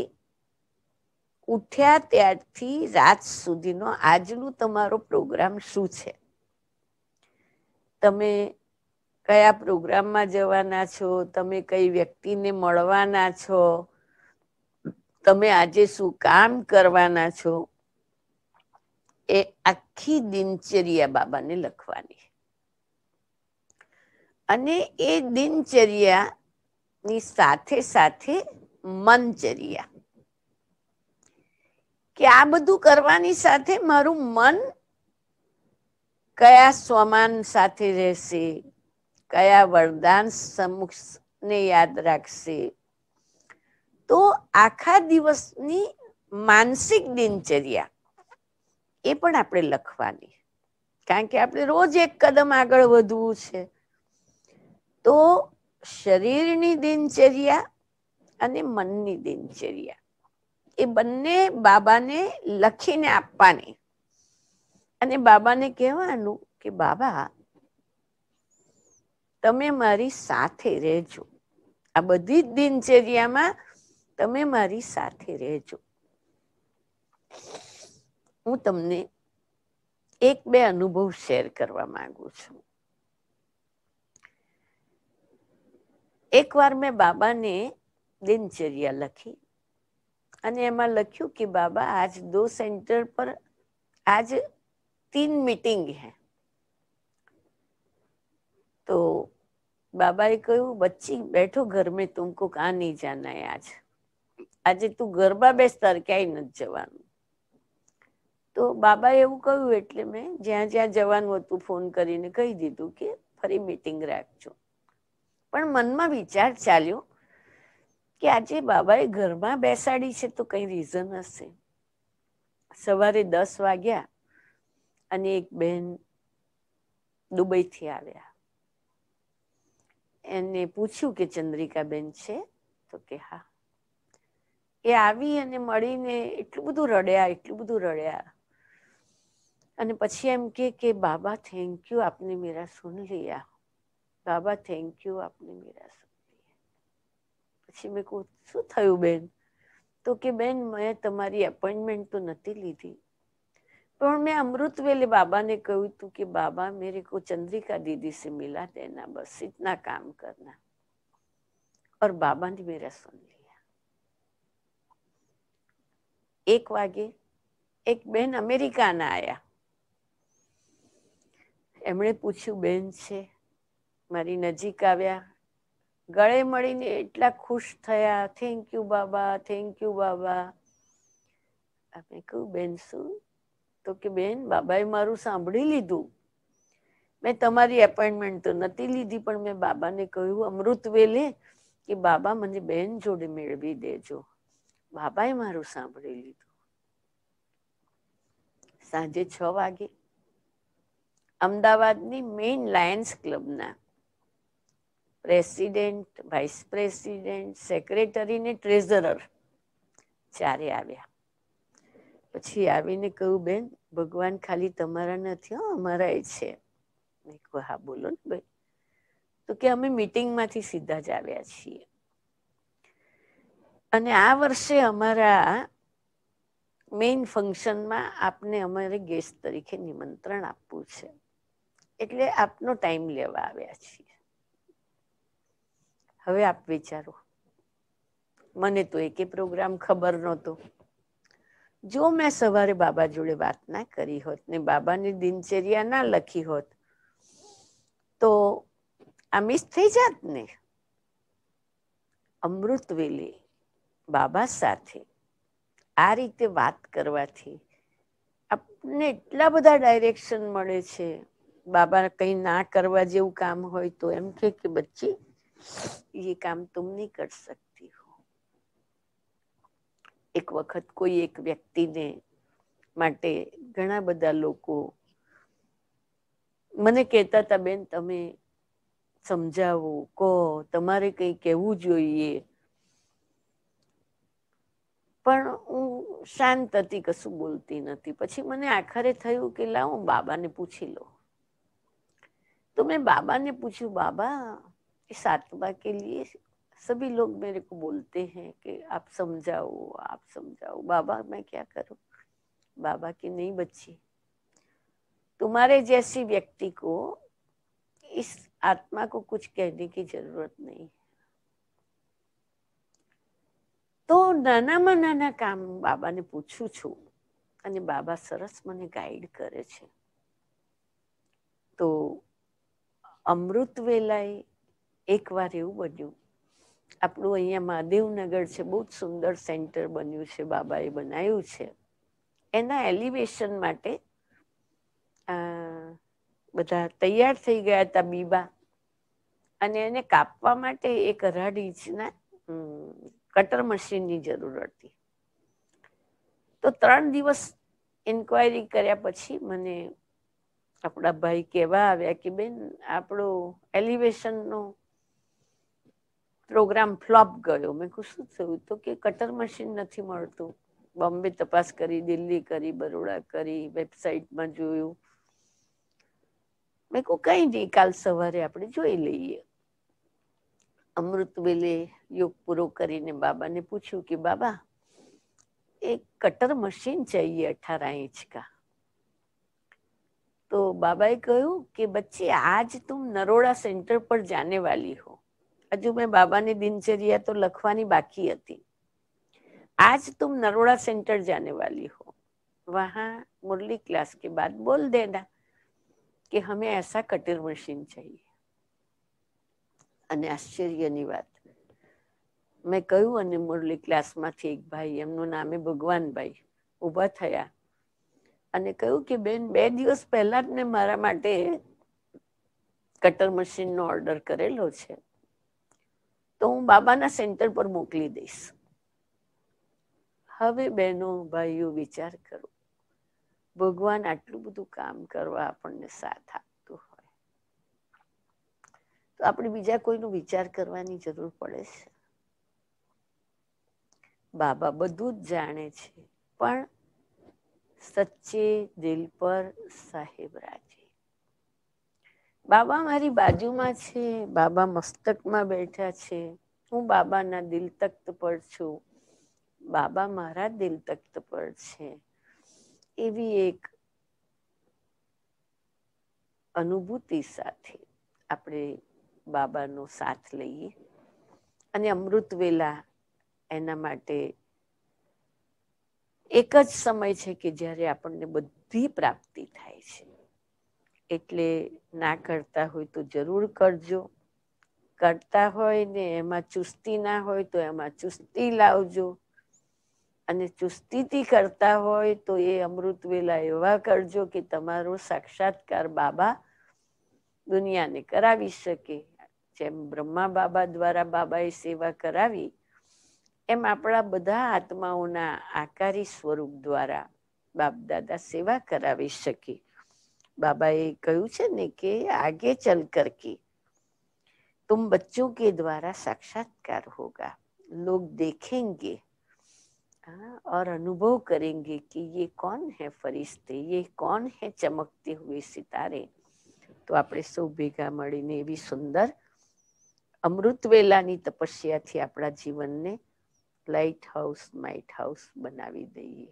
ઉઠ્યા ત્યારથી રાત સુધીનો આજનો તમારો પ્રોગ્રામ શું છે તમે કયા પ્રોગ્રામમાં જવાના છો તમે કઈ વ્યક્તિને મળવાના છો તમે આજે શું કામ કરવાના છો એ આખી દિનચર્યા બાબાને લખવાની અને એ દિનચર્યાની સાથે સાથે મનચર્યા કે આ બધું કરવાની સાથે મારું મન કયા સ્વમાન સાથે રહેશે કયા વરદાન ને યાદ રાખશે તો આખા દિવસની માનસિક દિનચર્યા એ પણ આપણે લખવાની કારણ કે આપણે રોજ એક કદમ આગળ વધવું છે તો શરીરની દિનચર્યા અને મનની દિનચર્યા એ બંને બાબાને લખીને આપવાની અને બાબાને કહેવાનું કે બાબા તમે મારી સાથે રહેજો આ બધી દિનચર્યામાં તમે મારી સાથે રહેજો હું તમને એક બે અનુભવ શેર કરવા માંગુ છું એકવાર મેં બાબાને દિનચર્યા લખી અને એમાં લખ્યું કે બાબા આજ દો સેન્ટર પર આજ 3 મીટિંગ છે તો બાબાએ કહ્યું બચ્ચી બેઠો ઘર મેં તુમકો કા નહીં જાના આજ આજે તું ગરબા બેસતા ક્યાંય નથી જવાનું તો બાબાએ એવું કહ્યું એટલે મેં જ્યાં જ્યાં જવાનું હતું ફોન કરીને કહી દીધું કે ફરી મીટિંગ રાખજો પણ મનમાં વિચાર ચાલ્યો કે આજે બાબાએ ઘરમાં બેસાડી છે તો કઈ રીઝન હશે સવારે દસ વાગ્યા અને એક બહેન દુબઈથી આવ્યા એને પૂછ્યું કે ચંદ્રિકાબેન છે તો કે હા એ આવી અને મળીને એટલું બધું રડ્યા એટલું બધું રડ્યા અને પછી એમ કે કે બાબા થેન્ક યુ આપને મેરા સુન લિયા બાબા થેન્ક યુ આપને મેરા સુન લિયા પછી મેં કહું શું થયું બેન તો કે બેન મેં તમારી એપોઇન્ટમેન્ટ તો નથી લીધી पर मैं अमृत वेले बाबा ने कहू तू कि बाबा मेरे को चंद्रिका दीदी से मिला देना बस इतना काम करना और बाबा ने मेरा सुन लिया एक वागे एक बहन अमेरिका ना आया એમણે પૂછ્યું બેન છે મારી નજીક આવ્યા ગળે મળીને એટલા ખુશ થયા થેન્ક યુ બાબા થેન્ક યુ બાબા આપણે કહું બેન શું તો કે બેન બાબાએ મારું સાંભળી લીધું મેં તમારી એપોઇન્ટમેન્ટ તો નથી લીધી પણ મેં બાબાને કહ્યું અમૃત વેલે કે બાબા મને બેન જોડે મેળવી દેજો બાબાએ મારું સાંભળી લીધું સાંજે છ વાગે અમદાવાદની મેઇન લાયન્સ ક્લબના પ્રેસિડેન્ટ વાઇસ પ્રેસિડેન્ટ સેક્રેટરી ને ટ્રેઝરર ચારે આવ્યા પછી આવીને કહ્યું બેન ભગવાન ખાલી તમારા નથી હો અમારા છે મેં કહું હા બોલો ને ભાઈ તો કે અમે મિટિંગમાંથી સીધા જ આવ્યા છીએ અને આ વર્ષે અમારા મેઇન ફંક્શનમાં આપને અમારે ગેસ્ટ તરીકે નિમંત્રણ આપવું છે એટલે આપનો ટાઈમ લેવા આવ્યા છીએ હવે આપ વિચારો મને તો એકે પ્રોગ્રામ ખબર નહોતો જો મેં સવારે બાબા જોડે વાત ના કરી હોત ને બાબાની દિનચર્યા ના લખી હોત તો આ મિસ થઈ જાત ને અમૃત વેલી બાબા સાથે આ રીતે વાત કરવાથી આપણને એટલા બધા ડાયરેક્શન મળે છે બાબા કંઈ ના કરવા જેવું કામ હોય તો એમ કે બચ્ચી એ કામ તુમ નહીં કરી શકતા એક વખત કોઈ એક વ્યક્તિને માટે ઘણા બધા લોકો મને કહેતા હતા બેન તમે સમજાવો કહો તમારે કંઈ કહેવું જોઈએ પણ હું શાંત હતી કશું બોલતી નથી પછી મને આખરે થયું કે લાવ બાબાને પૂછી લઉં તો મેં બાબાને પૂછ્યું બાબા સાતવા કે લીએ सभी लोग मेरे को बोलते हैं कि आप समझाओ आप समझाओ बाबा मैं क्या करूं बाबा की नहीं बच्ची तुम्हारे जैसी व्यक्ति को इस आत्मा को कुछ कहने की जरूरत नहीं તો तो નાનામાં काम बाबा ने पूछू છું અને બાબા સરસ મને ગાઈડ કરે છે તો અમૃત વેલાએ એકવાર એવું બન્યું આપણું અહીંયા મહાદેવનગર છે બહુ જ સુંદર સેન્ટર બન્યું છે બાબાએ બનાવ્યું છે એના એલિવેશન માટે બધા તૈયાર થઈ ગયા હતા બીબા અને એને કાપવા માટે એક અઢાર ઇંચના કટર મશીનની જરૂર હતી તો ત્રણ દિવસ ઇન્કવાયરી કર્યા પછી મને આપણા ભાઈ કહેવા આવ્યા કે બેન આપણો એલિવેશનનો પ્રોગ્રામ ફ્લોપ ગયો મેં કહું શું થયું તો કે કટર મશીન નથી મળતું બોમ્બે તપાસ કરી દિલ્હી કરી બરોડા કરી વેબસાઇટમાં જોયું મેં કહું કઈ નહીં કાલ સવારે આપણે જોઈ લઈએ અમૃત વેલે યોગ પૂરો કરીને બાબાને પૂછ્યું કે બાબા એક કટર મશીન ચાહીએ અઠાર ઇંચ કા તો બાબાએ કહ્યું કે બચ્ચી આજ તું નરોડા સેન્ટર પર જાને વાલી હો હજુ મેં બાબાની દિનચર્યા તો લખવાની બાકી હતી આજ तुम નરોડા સેન્ટર जाने वाली हो वहाँ मुरली क्लास के बाद बोल देना कि हमें ऐसा कटर मशीन चाहिए અને આશ્ચર્યની વાત મેં કહ્યું અને મુરલી ક્લાસમાંથી એક ભાઈ એમનું નામે ભગવાનભાઈ ઊભા થયા અને કહ્યું કે બેન બે દિવસ પહેલા જ મેં મારા માટે કટર મશીનનો ઓર્ડર કરેલો છે તો હું બાબાના સેન્ટર પર મોકલી દઈશ હવે બહેનો ભાઈઓ વિચાર કરો ભગવાન આટલું બધું કામ કરવા આપણને સાથ આપતું હોય તો આપણે બીજા કોઈનો વિચાર કરવાની જરૂર પડે છે બાબા બધું જ જાણે છે પણ સચ્ચે દિલ પર સાહેબ રાજ બાબા મારી બાજુમાં છે બાબા મસ્તકમાં બેઠા છે હું બાબાના દિલ તખ્ત પર છું બાબા મારા દિલ તખ્ત પર છે એવી એક અનુભૂતિ સાથે આપણે બાબાનો સાથ લઈએ અને અમૃત વેલા એના માટે એક જ સમય છે કે જ્યારે આપણને બધી પ્રાપ્તિ થાય છે એટલે ના કરતા હોય તો જરૂર કરજો કરતા હોય ને એમાં ચુસ્તી ના હોય તો એમાં ચુસ્તી લાવજો અને ચુસ્તીથી કરતા હોય તો એ અમૃત વેલા એવા કરજો કે તમારો સાક્ષાત્કાર બાબા દુનિયાને કરાવી શકે જેમ બ્રહ્મા બાબા દ્વારા બાબાએ સેવા કરાવી એમ આપણા બધા આત્માઓના આકારી સ્વરૂપ દ્વારા બાપ દાદા સેવા કરાવી શકે बाबाએ કયું છે ને કે આગળ ચાલ કરકી તમ બચ્ચો કે દ્વારા સાક્ષ્ય કર હોગા લોક દેખેંગે અર અનુભવ કરેંગે કે યે કોન હે ફરીશ્તે યે કોન હે ચમકતી હુઈ સિતારે તો આપડે સૌ ભેગા મળીને એવી સુંદર અમૃત વેલા ની તપસ્યા થી આપડા જીવન ને લાઈટ હાઉસ માઈટ હાઉસ બનાવી દઈએ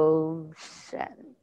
ઓમ શાંતિ